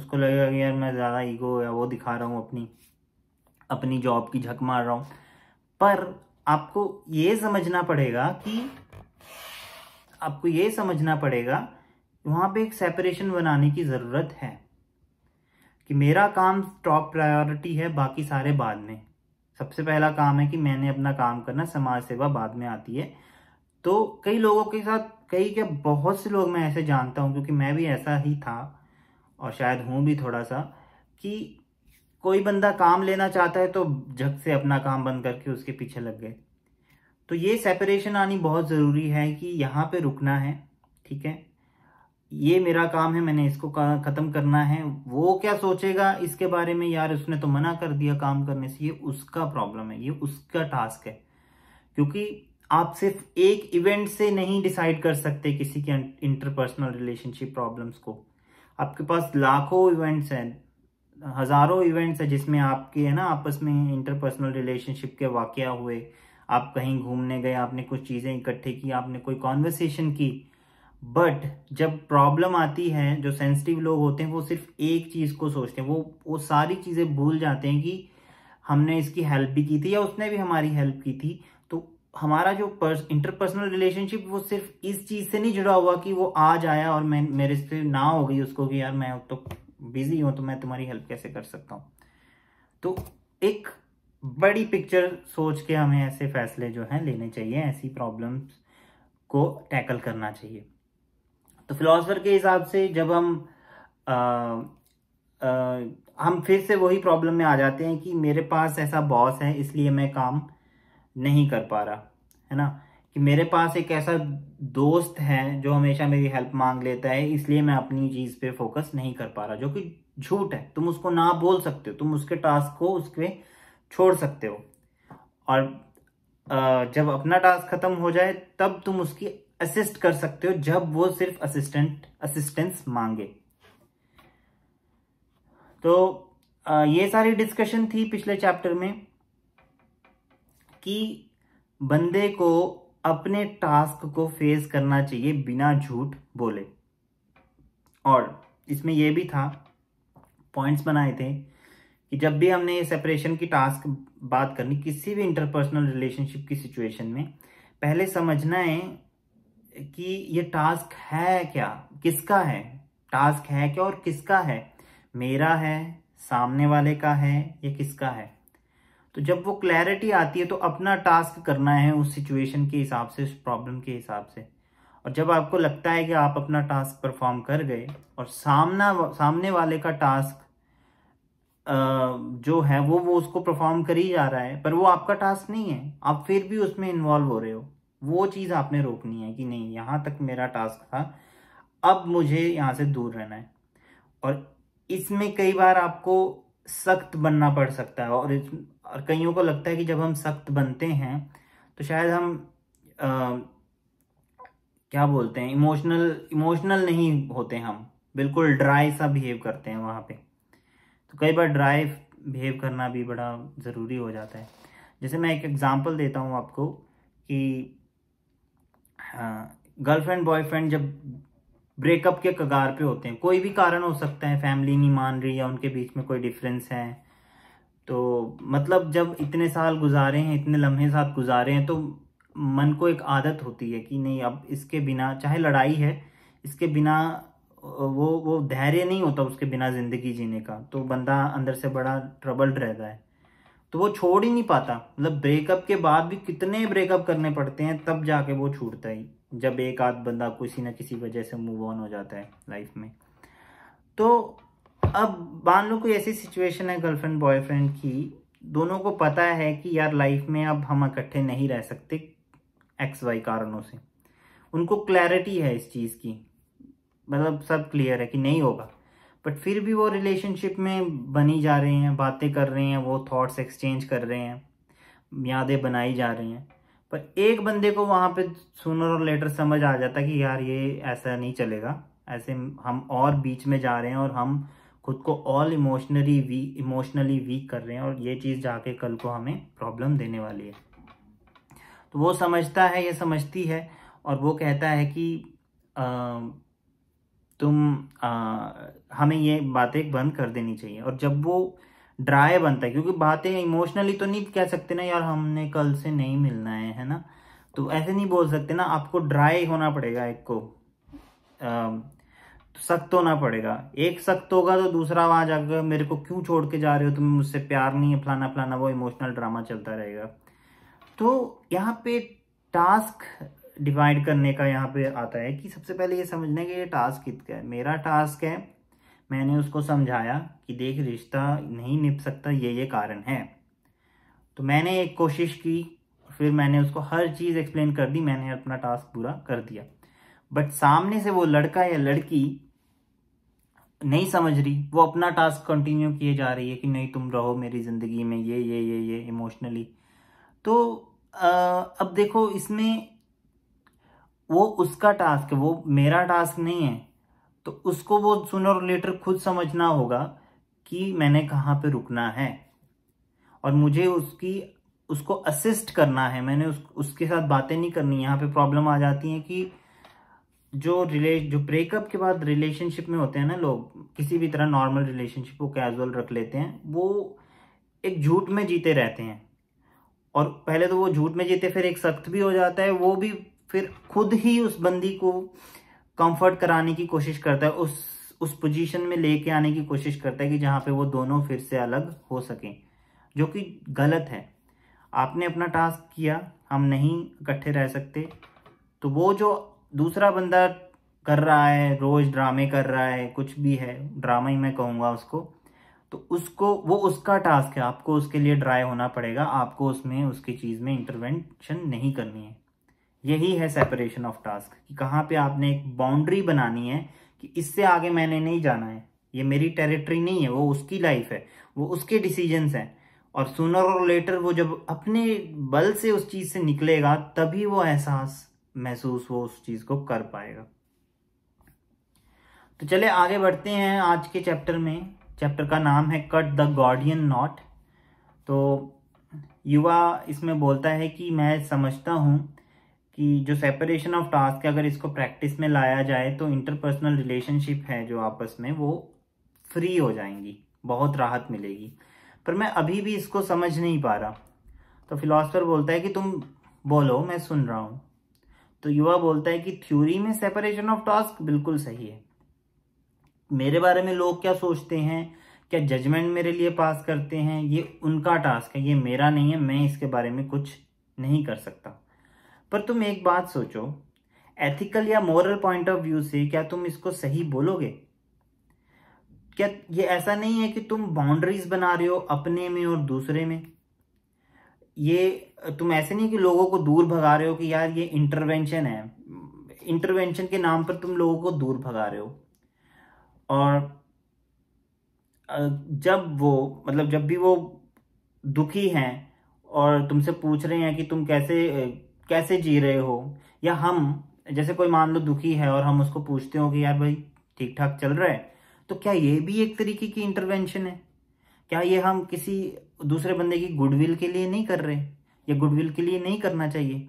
उसको लगेगा कि यार मैं ज़्यादा ईगो या वो दिखा रहा हूँ अपनी अपनी जॉब की झक मार रहा हूं पर आपको ये समझना पड़ेगा कि आपको ये समझना पड़ेगा वहाँ पे एक सेपरेशन बनाने की ज़रूरत है कि मेरा काम टॉप प्रायोरिटी है बाकी सारे बाद में सबसे पहला काम है कि मैंने अपना काम करना समाज सेवा बाद में आती है तो कई लोगों के साथ कई क्या बहुत से लोग मैं ऐसे जानता हूँ क्योंकि मैं भी ऐसा ही था और शायद हूँ भी थोड़ा सा कि कोई बंदा काम लेना चाहता है तो झक से अपना काम बंद करके उसके पीछे लग गए तो ये सेपरेशन आनी बहुत ज़रूरी है कि यहाँ पे रुकना है ठीक है ये मेरा काम है मैंने इसको ख़त्म करना है वो क्या सोचेगा इसके बारे में यार उसने तो मना कर दिया काम करने से ये उसका प्रॉब्लम है ये उसका टास्क है क्योंकि आप सिर्फ एक इवेंट से नहीं डिसाइड कर सकते किसी के इंटरपर्सनल रिलेशनशिप प्रॉब्लम्स को आपके पास लाखों इवेंट्स हैं हज़ारों इवेंट्स हैं जिसमें आपके है ना आपस में इंटरपर्सनल रिलेशनशिप के वाक़ हुए आप कहीं घूमने गए आपने कुछ चीज़ें इकट्ठे की आपने कोई कॉन्वर्सेशन की बट जब प्रॉब्लम आती है जो सेंसिटिव लोग होते हैं वो सिर्फ एक चीज़ को सोचते हैं वो वो सारी चीज़ें भूल जाते हैं कि हमने इसकी हेल्प भी की थी या उसने भी हमारी हेल्प की थी तो हमारा जो पर्स इंटरपर्सनल रिलेशनशिप वो सिर्फ इस चीज़ से नहीं जुड़ा हुआ कि वो आज आया और मैं मेरे से ना हो गई उसको कि यार मैं तो बिजी हूँ तो मैं तुम्हारी हेल्प कैसे कर सकता हूँ तो एक बड़ी पिक्चर सोच के हमें ऐसे फैसले जो हैं लेने चाहिए ऐसी प्रॉब्लम्स को टैकल करना चाहिए तो फिलोसफर के हिसाब से जब हम आ, आ, हम फिर से वही प्रॉब्लम में आ जाते हैं कि मेरे पास ऐसा बॉस है इसलिए मैं काम नहीं कर पा रहा है ना कि मेरे पास एक ऐसा दोस्त है जो हमेशा मेरी हेल्प मांग लेता है इसलिए मैं अपनी चीज़ पे फोकस नहीं कर पा रहा जो कि झूठ है तुम उसको ना बोल सकते हो तुम उसके टास्क को उसके छोड़ सकते हो और जब अपना टास्क खत्म हो जाए तब तुम उसकी असिस्ट कर सकते हो जब वो सिर्फ असिस्टेंट असिस्टेंस मांगे तो ये सारी डिस्कशन थी पिछले चैप्टर में कि बंदे को अपने टास्क को फेस करना चाहिए बिना झूठ बोले और इसमें यह भी था पॉइंट्स बनाए थे कि जब भी हमने सेपरेशन की टास्क बात करनी किसी भी इंटरपर्सनल रिलेशनशिप की सिचुएशन में पहले समझना है कि ये टास्क है क्या किसका है टास्क है क्या और किसका है मेरा है सामने वाले का है या किसका है तो जब वो क्लैरिटी आती है तो अपना टास्क करना है उस सिचुएशन के हिसाब से उस प्रॉब्लम के हिसाब से और जब आपको लगता है कि आप अपना टास्क परफॉर्म कर गए और सामना सामने वाले का टास्क जो है वो वो उसको परफॉर्म कर ही जा रहा है पर वो आपका टास्क नहीं है आप फिर भी उसमें इन्वॉल्व हो रहे हो वो चीज़ आपने रोकनी है कि नहीं यहाँ तक मेरा टास्क था अब मुझे यहाँ से दूर रहना है और इसमें कई बार आपको सख्त बनना पड़ सकता है और, और कईयों को लगता है कि जब हम सख्त बनते हैं तो शायद हम आ, क्या बोलते हैं इमोशनल इमोशनल नहीं होते हम बिल्कुल ड्राई सा बिहेव करते हैं वहाँ पे तो कई बार ड्राइव बिहेव करना भी बड़ा ज़रूरी हो जाता है जैसे मैं एक एग्ज़ाम्पल देता हूँ आपको कि गर्लफ्रेंड हाँ, बॉयफ्रेंड जब ब्रेकअप के कगार पे होते हैं कोई भी कारण हो सकता है फैमिली नहीं मान रही या उनके बीच में कोई डिफरेंस है तो मतलब जब इतने साल गुजारे हैं इतने लम्हे साथ गुजारे हैं तो मन को एक आदत होती है कि नहीं अब इसके बिना चाहे लड़ाई है इसके बिना वो वो धैर्य नहीं होता उसके बिना ज़िंदगी जीने का तो बंदा अंदर से बड़ा ट्रबल्ड रहता है तो वो छोड़ ही नहीं पाता मतलब ब्रेकअप के बाद भी कितने ब्रेकअप करने पड़ते हैं तब जाके वो छूटता ही जब एक आध बंदा किसी ना किसी वजह से मूव ऑन हो जाता है लाइफ में तो अब मान लो कोई ऐसी सिचुएशन है गर्लफ्रेंड बॉयफ्रेंड की दोनों को पता है कि यार लाइफ में अब हम इकट्ठे नहीं रह सकते एक्स वाई कारणों से उनको क्लैरिटी है इस चीज़ की मतलब सब क्लियर है कि नहीं होगा बट फिर भी वो रिलेशनशिप में बनी जा रहे हैं बातें कर रहे हैं वो थॉट्स एक्सचेंज कर रहे हैं यादें बनाई जा रही हैं पर एक बंदे को वहाँ पे सुनर और लेटर समझ आ जाता है कि यार ये ऐसा नहीं चलेगा ऐसे हम और बीच में जा रहे हैं और हम खुद को all emotionally weak emotionally weak कर रहे हैं और ये चीज़ जाके कल को हमें प्रॉब्लम देने वाली है तो वो समझता है ये समझती है और वो कहता है कि आ, तुम आ, हमें ये बातें बंद कर देनी चाहिए और जब वो ड्राई बनता है क्योंकि बातें इमोशनली तो नहीं कह सकते ना यार हमने कल से नहीं मिलना है है ना तो ऐसे नहीं बोल सकते ना आपको ड्राई होना पड़ेगा एक को सख्त होना पड़ेगा एक सख्त होगा तो दूसरा आवाज जाकर मेरे को क्यों छोड़ के जा रहे हो तुम मुझसे प्यार नहीं है फलाना फलाना वो इमोशनल ड्रामा चलता रहेगा तो यहाँ पे टास्क डिवाइड करने का यहाँ पे आता है कि सबसे पहले ये समझना है कि ये टास्क का है मेरा टास्क है मैंने उसको समझाया कि देख रिश्ता नहीं निप सकता ये ये कारण है तो मैंने एक कोशिश की फिर मैंने उसको हर चीज़ एक्सप्लेन कर दी मैंने अपना टास्क पूरा कर दिया बट सामने से वो लड़का या लड़की नहीं समझ रही वो अपना टास्क कंटिन्यू किए जा रही है कि नहीं तुम रहो मेरी ज़िंदगी में ये ये ये ये इमोशनली तो आ, अब देखो इसमें वो उसका टास्क है वो मेरा टास्क नहीं है तो उसको वो सुनर और लेटर खुद समझना होगा कि मैंने कहाँ पे रुकना है और मुझे उसकी उसको असिस्ट करना है मैंने उस, उसके साथ बातें नहीं करनी यहाँ पे प्रॉब्लम आ जाती है कि जो रिले जो ब्रेकअप के बाद रिलेशनशिप में होते हैं ना लोग किसी भी तरह नॉर्मल रिलेशनशिप को कैजुअल रख लेते हैं वो एक झूठ में जीते रहते हैं और पहले तो वो झूठ में जीते फिर एक सख्त भी हो जाता है वो भी फिर खुद ही उस बंदी को कंफर्ट कराने की कोशिश करता है उस उस पोजीशन में लेके आने की कोशिश करता है कि जहाँ पे वो दोनों फिर से अलग हो सकें जो कि गलत है आपने अपना टास्क किया हम नहीं इकट्ठे रह सकते तो वो जो दूसरा बंदा कर रहा है रोज़ ड्रामे कर रहा है कुछ भी है ड्रामा ही मैं कहूँगा उसको तो उसको वो उसका टास्क है आपको उसके लिए ड्राई होना पड़ेगा आपको उसमें उसकी चीज़ में इंटरवेंशन नहीं करनी है यही है सेपरेशन ऑफ टास्क कि कहाँ पे आपने एक बाउंड्री बनानी है कि इससे आगे मैंने नहीं जाना है ये मेरी टेरिटरी नहीं है वो उसकी लाइफ है वो उसके डिसीजंस हैं और सुनर और लेटर वो जब अपने बल से उस चीज़ से निकलेगा तभी वो एहसास महसूस वो उस चीज़ को कर पाएगा तो चले आगे बढ़ते हैं आज के चैप्टर में चैप्टर का नाम है कट द गार्डियन नॉट तो युवा इसमें बोलता है कि मैं समझता हूँ कि जो सेपरेशन ऑफ टास्क अगर इसको प्रैक्टिस में लाया जाए तो इंटरपर्सनल रिलेशनशिप है जो आपस में वो फ्री हो जाएंगी बहुत राहत मिलेगी पर मैं अभी भी इसको समझ नहीं पा रहा तो फिलोसफर बोलता है कि तुम बोलो मैं सुन रहा हूँ तो युवा बोलता है कि थ्योरी में सेपरेशन ऑफ टास्क बिल्कुल सही है मेरे बारे में लोग क्या सोचते हैं क्या जजमेंट मेरे लिए पास करते हैं ये उनका टास्क है ये मेरा नहीं है मैं इसके बारे में कुछ नहीं कर सकता पर तुम एक बात सोचो एथिकल या मॉरल पॉइंट ऑफ व्यू से क्या तुम इसको सही बोलोगे क्या ये ऐसा नहीं है कि तुम बाउंड्रीज बना रहे हो अपने में और दूसरे में ये तुम ऐसे नहीं कि लोगों को दूर भगा रहे हो कि यार ये इंटरवेंशन है इंटरवेंशन के नाम पर तुम लोगों को दूर भगा रहे हो और जब वो मतलब जब भी वो दुखी हैं और तुमसे पूछ रहे हैं कि तुम कैसे कैसे जी रहे हो या हम जैसे कोई मान लो दुखी है और हम उसको पूछते हो कि यार भाई ठीक ठाक चल रहा है तो क्या ये भी एक तरीके की इंटरवेंशन है क्या ये हम किसी दूसरे बंदे की गुडविल के लिए नहीं कर रहे या गुडविल के लिए नहीं करना चाहिए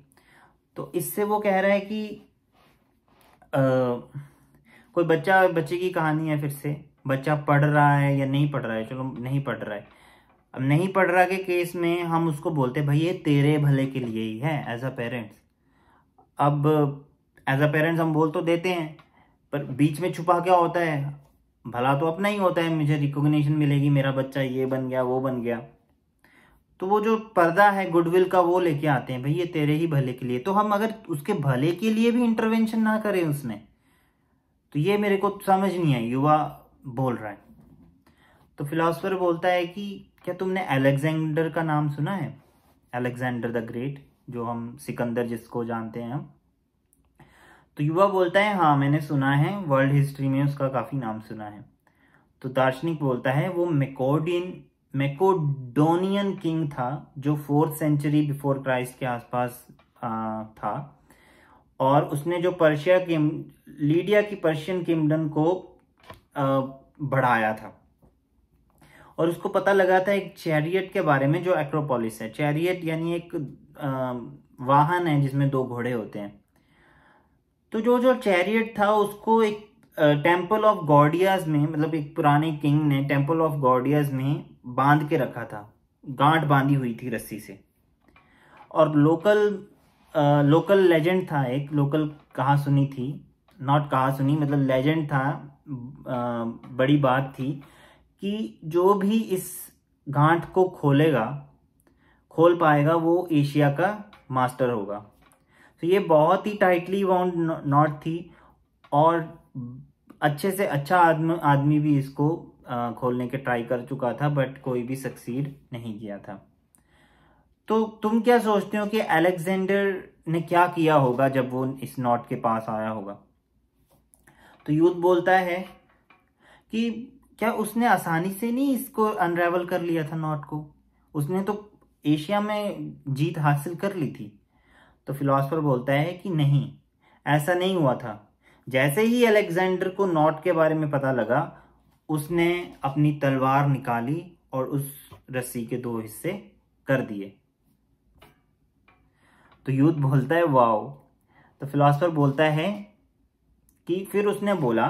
तो इससे वो कह रहा है कि आ, कोई बच्चा बच्चे की कहानी है फिर से बच्चा पढ़ रहा है या नहीं पढ़ रहा है चलो नहीं पढ़ रहा है अब नहीं पढ़ रहा के केस में हम उसको बोलते भाई ये तेरे भले के लिए ही है एज अ पेरेंट्स अब एज अ पेरेंट्स हम बोल तो देते हैं पर बीच में छुपा क्या होता है भला तो अपना ही होता है मुझे रिकॉग्निशन मिलेगी मेरा बच्चा ये बन गया वो बन गया तो वो जो पर्दा है गुडविल का वो लेके आते हैं भाई ये तेरे ही भले के लिए तो हम अगर उसके भले के लिए भी इंटरवेंशन ना करें उसने तो ये मेरे को समझ नहीं आई युवा बोल रहा है तो फिलासफर बोलता है कि क्या तुमने अलेक्जेंडर का नाम सुना है अलेक्जेंडर द ग्रेट जो हम सिकंदर जिसको जानते हैं हम तो युवा बोलता है हाँ मैंने सुना है वर्ल्ड हिस्ट्री में उसका काफ़ी नाम सुना है तो दार्शनिक बोलता है वो मेकोडिन मेकोडोनियन किंग था जो फोर्थ सेंचुरी बिफोर क्राइस्ट के आसपास था और उसने जो पर्शिया किम लीडिया की पर्शियन किंगडम को आ, बढ़ाया था और उसको पता लगा था एक चैरियट के बारे में जो एक्रोपोलिस है चैरियट यानी एक वाहन है जिसमें दो घोड़े होते हैं तो जो जो चैरियट था उसको एक टेम्पल ऑफ गॉडियाज में मतलब एक पुराने किंग ने टेम्पल ऑफ गॉडियाज में बांध के रखा था गांठ बांधी हुई थी रस्सी से और लोकल आ, लोकल लेजेंड था एक लोकल कहा सुनी थी नॉट कहा सुनी मतलब लेजेंड था आ, बड़ी बात थी कि जो भी इस गांठ को खोलेगा खोल पाएगा वो एशिया का मास्टर होगा तो ये बहुत ही टाइटली वाउंड नॉट थी और अच्छे से अच्छा आदमी आदमी भी इसको खोलने के ट्राई कर चुका था बट कोई भी सक्सीड नहीं किया था तो तुम क्या सोचते हो कि अलेक्जेंडर ने क्या किया होगा जब वो इस नॉट के पास आया होगा तो यूथ बोलता है कि क्या उसने आसानी से नहीं इसको अनरेवल कर लिया था नॉट को उसने तो एशिया में जीत हासिल कर ली थी तो फिलोसफर बोलता है कि नहीं ऐसा नहीं हुआ था जैसे ही अलेक्जेंडर को नॉट के बारे में पता लगा उसने अपनी तलवार निकाली और उस रस्सी के दो हिस्से कर दिए तो यूथ बोलता है वाओ तो फिलोसफर बोलता है कि फिर उसने बोला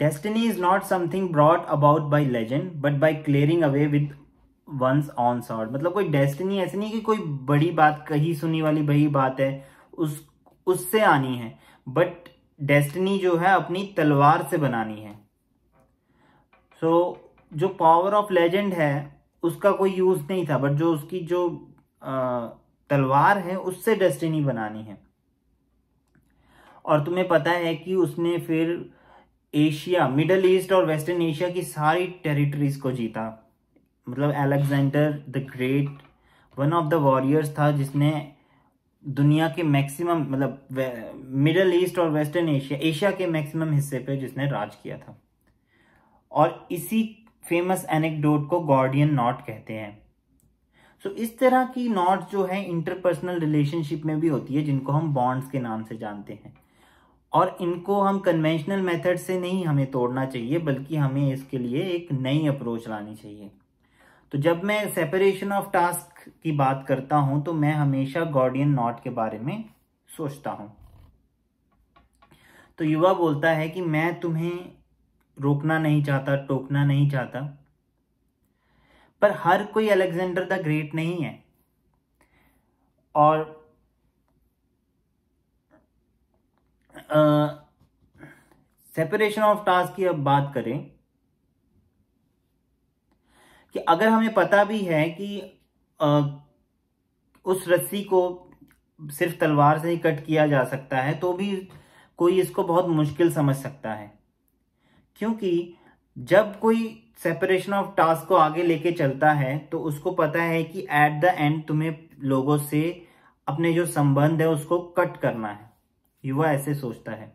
Destiny is not something brought about by legend, but by clearing away with once on sword मतलब कोई डेस्टिनी ऐसी नहीं कि कोई बड़ी बात कही सुनी वाली बड़ी बात है उस उससे आनी है बट डेस्टिनी जो है अपनी तलवार से बनानी है सो so, जो पावर ऑफ लेजेंड है उसका कोई यूज़ नहीं था बट जो उसकी जो तलवार है उससे डेस्टिनी बनानी है और तुम्हें पता है कि उसने फिर एशिया मिडल ईस्ट और वेस्टर्न एशिया की सारी टेरिटरीज को जीता मतलब Alexander the Great one of the warriors था जिसने दुनिया के मैक्सिमम मतलब मिडल ईस्ट और वेस्टर्न एशिया एशिया के मैक्सिमम हिस्से पे जिसने राज किया था और इसी फेमस एनेक्डोट को गॉर्डियन नॉट कहते हैं सो so, इस तरह की नॉट जो है इंटरपर्सनल रिलेशनशिप में भी होती है जिनको हम बॉन्ड्स के नाम से जानते हैं और इनको हम कन्वेंशनल मेथड से नहीं हमें तोड़ना चाहिए बल्कि हमें इसके लिए एक नई अप्रोच लानी चाहिए तो जब मैं सेपरेशन ऑफ टास्क की बात करता हूं तो मैं हमेशा गॉर्डियन नॉट के बारे में सोचता हूं तो युवा बोलता है कि मैं तुम्हें रोकना नहीं चाहता टोकना नहीं चाहता पर हर कोई अलेक्जेंडर द ग्रेट नहीं है और सेपरेशन ऑफ टास्क की अब बात करें कि अगर हमें पता भी है कि uh, उस रस्सी को सिर्फ तलवार से ही कट किया जा सकता है तो भी कोई इसको बहुत मुश्किल समझ सकता है क्योंकि जब कोई सेपरेशन ऑफ टास्क को आगे लेके चलता है तो उसको पता है कि एट द एंड तुम्हें लोगों से अपने जो संबंध है उसको कट करना है युवा ऐसे सोचता है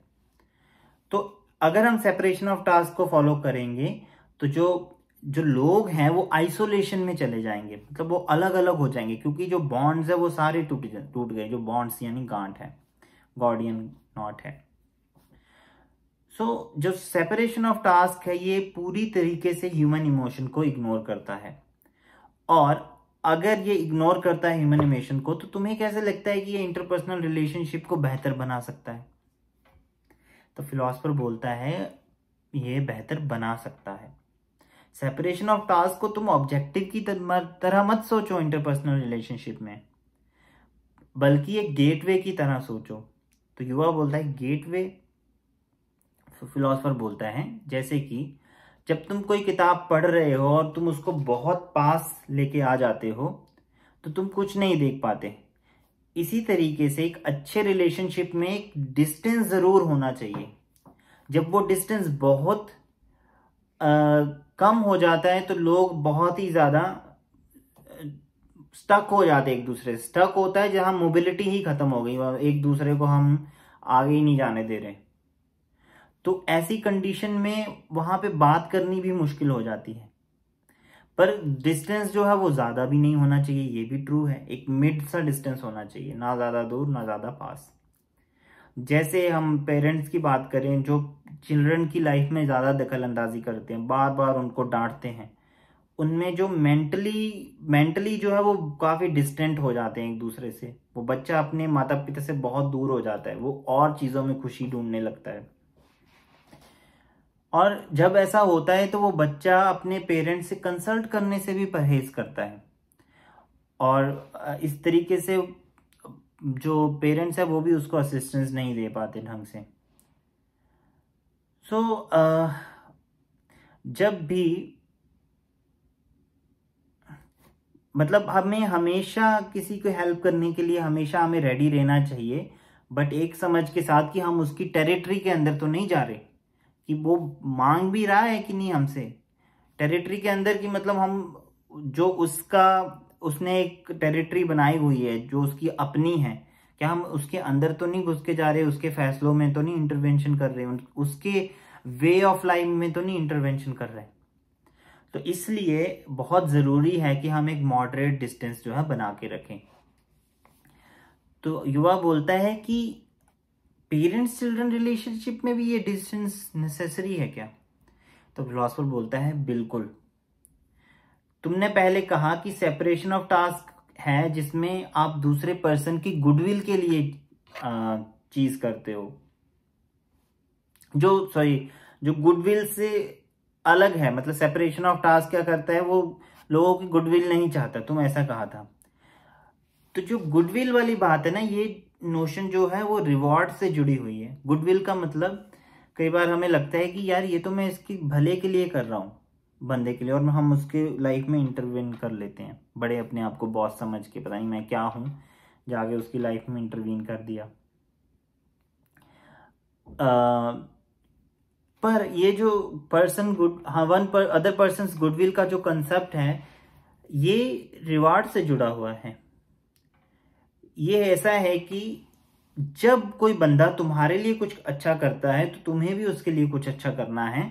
तो अगर हम सेपरेशन ऑफ टास्क को फॉलो करेंगे तो जो जो लोग हैं वो आइसोलेशन में चले जाएंगे मतलब वो अलग अलग हो जाएंगे क्योंकि जो बॉन्ड्स है वो सारे टूट टूट गए जो बॉन्ड्स यानी गांठ है गॉर्डियन नॉट है सो so, जो सेपरेशन ऑफ टास्क है ये पूरी तरीके से ह्यूमन इमोशन को इग्नोर करता है और अगर ये इग्नोर करता है ह्यूमन इमेशन को तो तुम्हें कैसे लगता है कि ये इंटरपर्सनल रिलेशनशिप को बेहतर बना सकता है तो फिलोसफर बोलता है ये बेहतर बना सकता है सेपरेशन ऑफ टास्क को तुम ऑब्जेक्टिव की तरह मत सोचो इंटरपर्सनल रिलेशनशिप में बल्कि एक गेटवे की तरह सोचो तो युवा बोलता है गेटवे फिलोसफर तो बोलता है जैसे कि जब तुम कोई किताब पढ़ रहे हो और तुम उसको बहुत पास लेके आ जाते हो तो तुम कुछ नहीं देख पाते इसी तरीके से एक अच्छे रिलेशनशिप में एक डिस्टेंस ज़रूर होना चाहिए जब वो डिस्टेंस बहुत आ, कम हो जाता है तो लोग बहुत ही ज़्यादा स्टक हो जाते एक दूसरे स्टक होता है जहाँ मोबिलिटी ही ख़त्म हो गई एक दूसरे को हम आगे ही नहीं जाने दे रहे तो ऐसी कंडीशन में वहाँ पे बात करनी भी मुश्किल हो जाती है पर डिस्टेंस जो है वो ज़्यादा भी नहीं होना चाहिए ये भी ट्रू है एक मिड सा डिस्टेंस होना चाहिए ना ज़्यादा दूर ना ज़्यादा पास जैसे हम पेरेंट्स की बात करें जो चिल्ड्रन की लाइफ में ज़्यादा दखल अंदाजी करते हैं बार बार उनको डांटते हैं उनमें जो मेंटली मेंटली जो है वो काफ़ी डिस्टेंट हो जाते हैं एक दूसरे से वो बच्चा अपने माता पिता से बहुत दूर हो जाता है वो और चीज़ों में खुशी ढूंढने लगता है और जब ऐसा होता है तो वो बच्चा अपने पेरेंट्स से कंसल्ट करने से भी परहेज करता है और इस तरीके से जो पेरेंट्स है वो भी उसको असिस्टेंस नहीं दे पाते ढंग से सो so, जब भी मतलब हमें हमेशा किसी को हेल्प करने के लिए हमेशा हमें रेडी रहना चाहिए बट एक समझ के साथ कि हम उसकी टेरिटरी के अंदर तो नहीं जा रहे कि वो मांग भी रहा है कि नहीं हमसे टेरिटरी के अंदर की मतलब हम जो उसका उसने एक टेरिटरी बनाई हुई है जो उसकी अपनी है क्या हम उसके अंदर तो नहीं घुस के जा रहे उसके फैसलों में तो नहीं इंटरवेंशन कर रहे उसके वे ऑफ लाइफ में तो नहीं इंटरवेंशन कर रहे तो इसलिए बहुत ज़रूरी है कि हम एक मॉडरेट डिस्टेंस जो है बना के रखें तो युवा बोलता है कि पेरेंट्स चिल्ड्रन रिलेशनशिप में भी ये डिस्टेंस नेसेसरी है क्या तो फिलोसफर बोलता है बिल्कुल तुमने पहले कहा कि सेपरेशन ऑफ टास्क है जिसमें आप दूसरे पर्सन की गुडविल के लिए चीज करते हो जो सॉरी जो गुडविल से अलग है मतलब सेपरेशन ऑफ टास्क क्या करता है वो लोगों की गुडविल नहीं चाहता तुम ऐसा कहा था तो जो गुडविल वाली बात है ना ये नोशन जो है वो रिवॉर्ड से जुड़ी हुई है गुडविल का मतलब कई बार हमें लगता है कि यार ये तो मैं इसकी भले के लिए कर रहा हूँ बंदे के लिए और हम उसके लाइफ में इंटरवीन कर लेते हैं बड़े अपने आप को बॉस समझ के पता नहीं मैं क्या हूँ जाके उसकी लाइफ में इंटरवीन कर दिया आ, पर ये जो पर्सन गुड हाँ वन पर अदर पर्सन गुडविल का जो कंसेप्ट है ये रिवार्ड से जुड़ा हुआ है ये ऐसा है कि जब कोई बंदा तुम्हारे लिए कुछ अच्छा करता है तो तुम्हें भी उसके लिए कुछ अच्छा करना है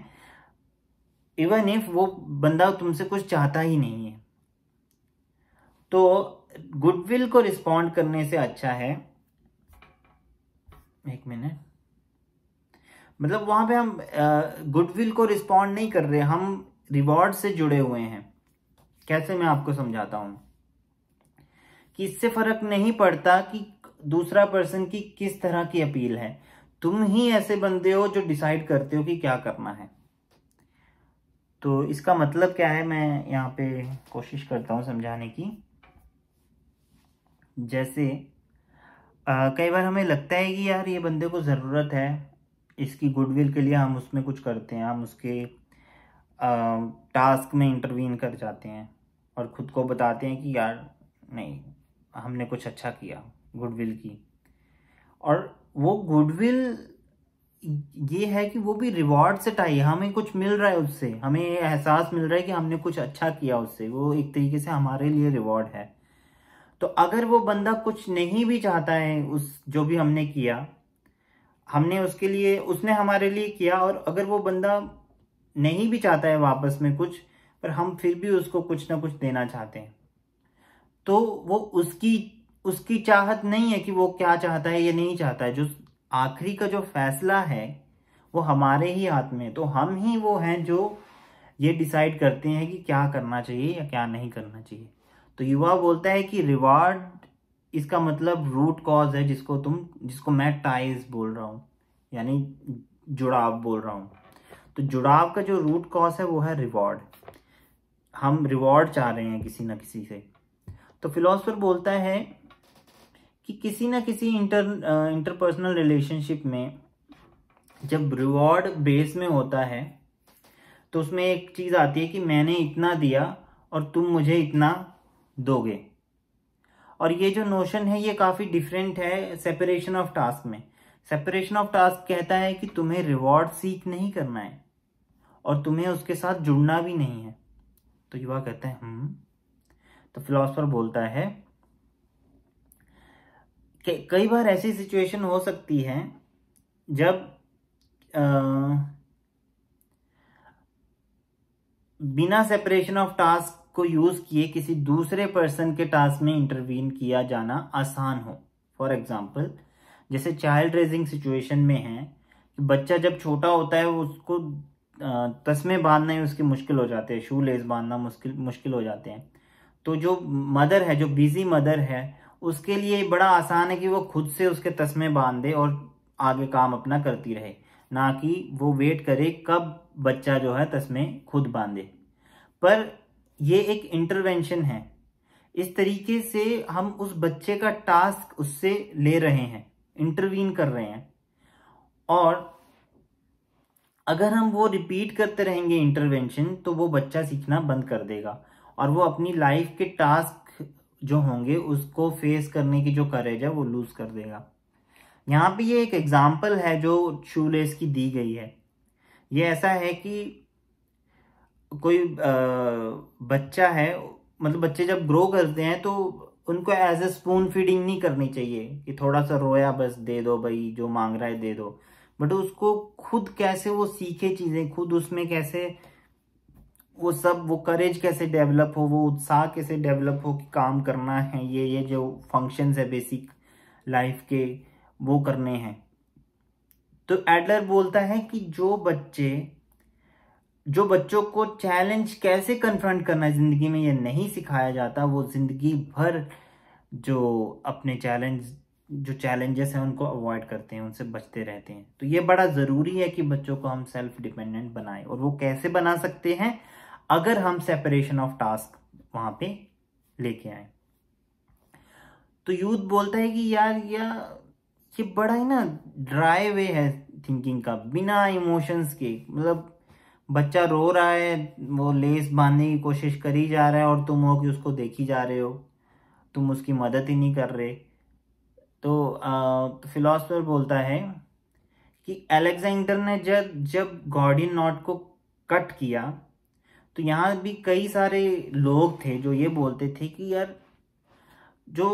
इवन इफ वो बंदा तुमसे कुछ चाहता ही नहीं है तो गुडविल को रिस्पॉन्ड करने से अच्छा है एक मिनट मतलब वहां पे हम गुडविल को रिस्पॉन्ड नहीं कर रहे हम रिवॉर्ड से जुड़े हुए हैं कैसे मैं आपको समझाता हूं कि इससे फर्क नहीं पड़ता कि दूसरा पर्सन की किस तरह की अपील है तुम ही ऐसे बंदे हो जो डिसाइड करते हो कि क्या करना है तो इसका मतलब क्या है मैं यहाँ पे कोशिश करता हूँ समझाने की जैसे कई बार हमें लगता है कि यार ये बंदे को ज़रूरत है इसकी गुडविल के लिए हम उसमें कुछ करते हैं हम उसके आ, टास्क में इंटरवीन कर जाते हैं और ख़ुद को बताते हैं कि यार नहीं हमने कुछ अच्छा किया गुडविल की और वो गुडविल ये है कि वो भी रिवॉर्ड से टाई हमें कुछ मिल रहा है उससे हमें एहसास मिल रहा है कि हमने कुछ अच्छा किया उससे वो एक तरीके से हमारे लिए रिवॉर्ड है तो अगर वो बंदा कुछ नहीं भी चाहता है उस जो भी हमने किया हमने उसके लिए उसने हमारे लिए किया और अगर वो बंदा नहीं भी चाहता है वापस में कुछ पर हम फिर भी उसको कुछ ना कुछ देना चाहते हैं तो वो उसकी उसकी चाहत नहीं है कि वो क्या चाहता है ये नहीं चाहता है जो आखिरी का जो फैसला है वो हमारे ही हाथ में है तो हम ही वो हैं जो ये डिसाइड करते हैं कि क्या करना चाहिए या क्या नहीं करना चाहिए तो युवा बोलता है कि रिवार्ड इसका मतलब रूट कॉज है जिसको तुम जिसको मैं टाइज बोल रहा हूँ यानी जुड़ाव बोल रहा हूँ तो जुड़ाव का जो रूट कॉज है वो है रिवॉर्ड हम रिवॉर्ड चाह रहे हैं किसी ना किसी से तो फिलोसफर बोलता है कि किसी ना किसी इंटर इंटरपर्सनल रिलेशनशिप में जब रिवॉर्ड बेस में होता है तो उसमें एक चीज़ आती है कि मैंने इतना दिया और तुम मुझे इतना दोगे और ये जो नोशन है ये काफ़ी डिफरेंट है सेपरेशन ऑफ टास्क में सेपरेशन ऑफ टास्क कहता है कि तुम्हें रिवॉर्ड सीख नहीं करना है और तुम्हें उसके साथ जुड़ना भी नहीं है तो युवा कहते हैं हम हम्म, तो फिलोसफर बोलता है कि कई बार ऐसी सिचुएशन हो सकती है जब आ, बिना सेपरेशन ऑफ टास्क को यूज किए किसी दूसरे पर्सन के टास्क में इंटरवीन किया जाना आसान हो फॉर एग्जाम्पल जैसे चाइल्ड रेजिंग सिचुएशन में है कि बच्चा जब छोटा होता है उसको तस्मे बांधना ही उसकी मुश्किल हो जाते हैं शू लेस बांधना मुश्किल मुश्किल हो जाते हैं तो जो मदर है जो बिजी मदर है उसके लिए बड़ा आसान है कि वो खुद से उसके तस्मे बांध दे और आगे काम अपना करती रहे ना कि वो वेट करे कब बच्चा जो है तस्मे खुद बांधे पर ये एक इंटरवेंशन है इस तरीके से हम उस बच्चे का टास्क उससे ले रहे हैं इंटरवीन कर रहे हैं और अगर हम वो रिपीट करते रहेंगे इंटरवेंशन तो वो बच्चा सीखना बंद कर देगा और वो अपनी लाइफ के टास्क जो होंगे उसको फेस करने की जो करेज है वो लूज कर देगा यहाँ पे ये एक एग्जाम्पल है जो शू लेस की दी गई है ये ऐसा है कि कोई बच्चा है मतलब बच्चे जब ग्रो करते हैं तो उनको एज ए स्पून फीडिंग नहीं करनी चाहिए कि थोड़ा सा रोया बस दे दो भाई जो मांग रहा है दे दो बट उसको खुद कैसे वो सीखे चीज़ें खुद उसमें कैसे वो सब वो करेज कैसे डेवलप हो वो उत्साह कैसे डेवलप हो कि काम करना है ये ये जो फंक्शंस है बेसिक लाइफ के वो करने हैं तो एडलर बोलता है कि जो बच्चे जो बच्चों को चैलेंज कैसे कन्फ्रंट करना है ज़िंदगी में ये नहीं सिखाया जाता वो ज़िंदगी भर जो अपने चैलेंज जो चैलेंजेस हैं उनको अवॉइड करते हैं उनसे बचते रहते हैं तो ये बड़ा ज़रूरी है कि बच्चों को हम सेल्फ डिपेंडेंट बनाएं और वो कैसे बना सकते हैं अगर हम सेपरेशन ऑफ टास्क वहां पे लेके आए तो यूथ बोलता है कि यार या ये बड़ा ही ना ड्राई वे है थिंकिंग का बिना इमोशंस के मतलब बच्चा रो रहा है वो लेस बांधने की कोशिश करी जा रहा है और तुम हो कि उसको देखी जा रहे हो तुम उसकी मदद ही नहीं कर रहे तो फिलोसफर बोलता है कि अलेक्जेंडर ने जब जब गॉडिन नॉट को कट किया तो यहाँ भी कई सारे लोग थे जो ये बोलते थे कि यार जो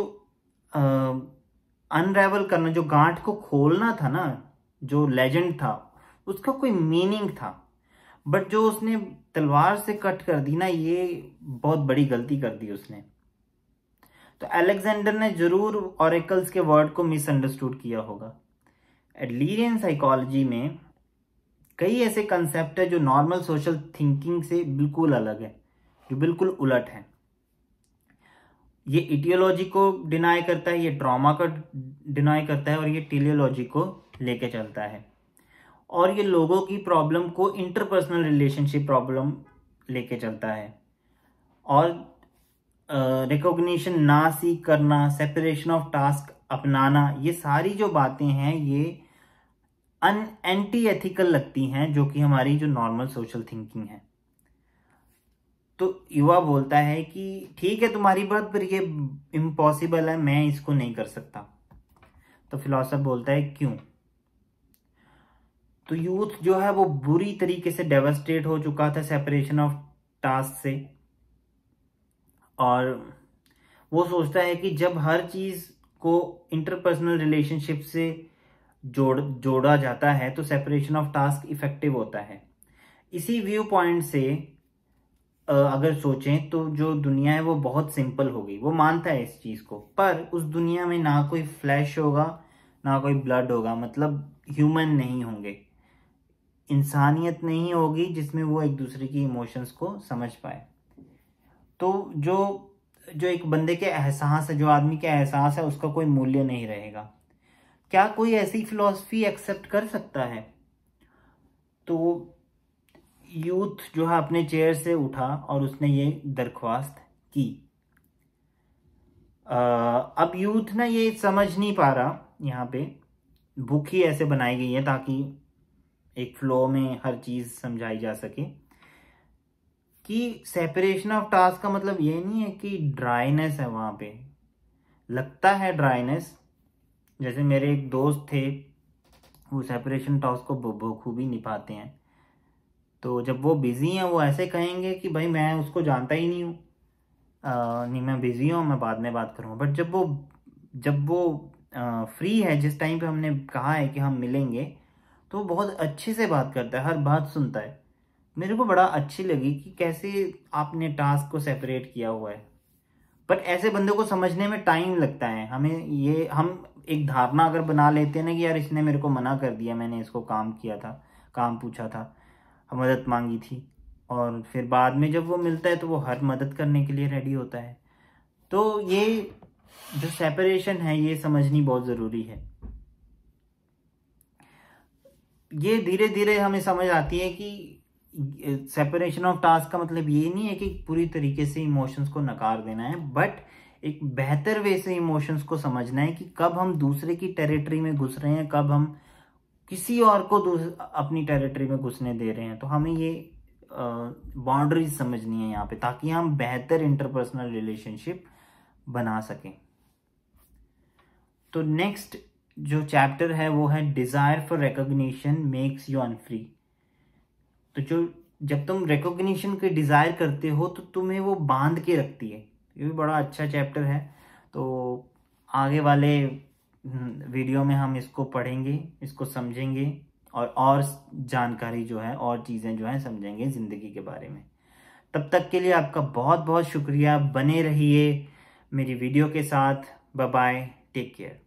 अनरेवल करना जो गांठ को खोलना था ना जो लेजेंड था उसका कोई मीनिंग था बट जो उसने तलवार से कट कर दी ना ये बहुत बड़ी गलती कर दी उसने तो एलेक्जेंडर ने जरूर ऑरेकल्स के वर्ड को मिसअंडरस्टूड किया होगा एडलीरियन साइकोलॉजी में कई ऐसे कंसेप्ट है जो नॉर्मल सोशल थिंकिंग से बिल्कुल अलग है जो बिल्कुल उलट है ये इटियोलॉजी को डिनाई करता है ये ट्रॉमा को डिनाई करता है और ये टीलियोलॉजी को लेके चलता है और ये लोगों की प्रॉब्लम को इंटरपर्सनल रिलेशनशिप प्रॉब्लम लेके चलता है और रिकॉग्निशन ना सीख करना सेपरेशन ऑफ टास्क अपनाना ये सारी जो बातें हैं ये अन एंटी एथिकल लगती हैं जो कि हमारी जो नॉर्मल सोशल थिंकिंग है तो युवा बोलता है कि ठीक है तुम्हारी बात पर ये इम्पॉसिबल है मैं इसको नहीं कर सकता तो फिलोसफर बोलता है क्यों तो यूथ जो है वो बुरी तरीके से डेवस्टेट हो चुका था सेपरेशन ऑफ टास्क से और वो सोचता है कि जब हर चीज़ को इंटरपर्सनल रिलेशनशिप से जोड़ जोड़ा जाता है तो सेपरेशन ऑफ टास्क इफेक्टिव होता है इसी व्यू पॉइंट से अगर सोचें तो जो दुनिया है वो बहुत सिंपल होगी वो मानता है इस चीज़ को पर उस दुनिया में ना कोई फ्लैश होगा ना कोई ब्लड होगा मतलब ह्यूमन नहीं होंगे इंसानियत नहीं होगी जिसमें वो एक दूसरे की इमोशंस को समझ पाए तो जो जो एक बंदे के एहसास है जो आदमी के एहसास है उसका कोई मूल्य नहीं रहेगा क्या कोई ऐसी फिलॉसफी एक्सेप्ट कर सकता है तो यूथ जो है अपने चेयर से उठा और उसने ये दरख्वास्त की आ, अब यूथ ना ये समझ नहीं पा रहा यहाँ पे बुक ही ऐसे बनाई गई है ताकि एक फ्लो में हर चीज़ समझाई जा सके कि सेपरेशन ऑफ टास्क का मतलब ये नहीं है कि ड्राइनेस है वहां पे लगता है ड्राइनेस जैसे मेरे एक दोस्त थे वो सेपरेशन टास्क को बखूबी निभाते हैं तो जब वो बिज़ी हैं वो ऐसे कहेंगे कि भाई मैं उसको जानता ही नहीं हूँ नहीं मैं बिज़ी हूँ मैं बाद में बात करूँगा बट जब वो जब वो आ, फ्री है जिस टाइम पे हमने कहा है कि हम मिलेंगे तो वो बहुत अच्छे से बात करता है हर बात सुनता है मेरे को बड़ा अच्छी लगी कि कैसे आपने टास्क को सेपरेट किया हुआ है बट ऐसे बंदे को समझने में टाइम लगता है हमें ये हम एक धारणा अगर बना लेते हैं ना कि यार इसने मेरे को मना कर दिया मैंने इसको काम किया था काम पूछा था मदद मांगी थी और फिर बाद में जब वो मिलता है तो वो हर मदद करने के लिए रेडी होता है तो ये जो सेपरेशन है ये समझनी बहुत ज़रूरी है ये धीरे धीरे हमें समझ आती है कि सेपरेशन ऑफ टास्क का मतलब ये नहीं है कि पूरी तरीके से इमोशंस को नकार देना है बट एक बेहतर वे से इमोशंस को समझना है कि कब हम दूसरे की टेरिटरी में घुस रहे हैं कब हम किसी और को अपनी टेरिटरी में घुसने दे रहे हैं तो हमें ये बाउंड्रीज समझनी है यहाँ पे ताकि हम बेहतर इंटरपर्सनल रिलेशनशिप बना सकें तो नेक्स्ट जो चैप्टर है वो है desire for recognition makes you unfree तो जो जब तुम रिकोगशन के डिज़ायर करते हो तो तुम्हें वो बांध के रखती है ये भी बड़ा अच्छा चैप्टर है तो आगे वाले वीडियो हम्म, में हम इसको पढ़ेंगे इसको समझेंगे और और जानकारी जो है और चीज़ें जो हैं समझेंगे ज़िंदगी के बारे में तब तक के लिए आपका बहुत बहुत शुक्रिया बने रहिए मेरी वीडियो के साथ बाय टेक केयर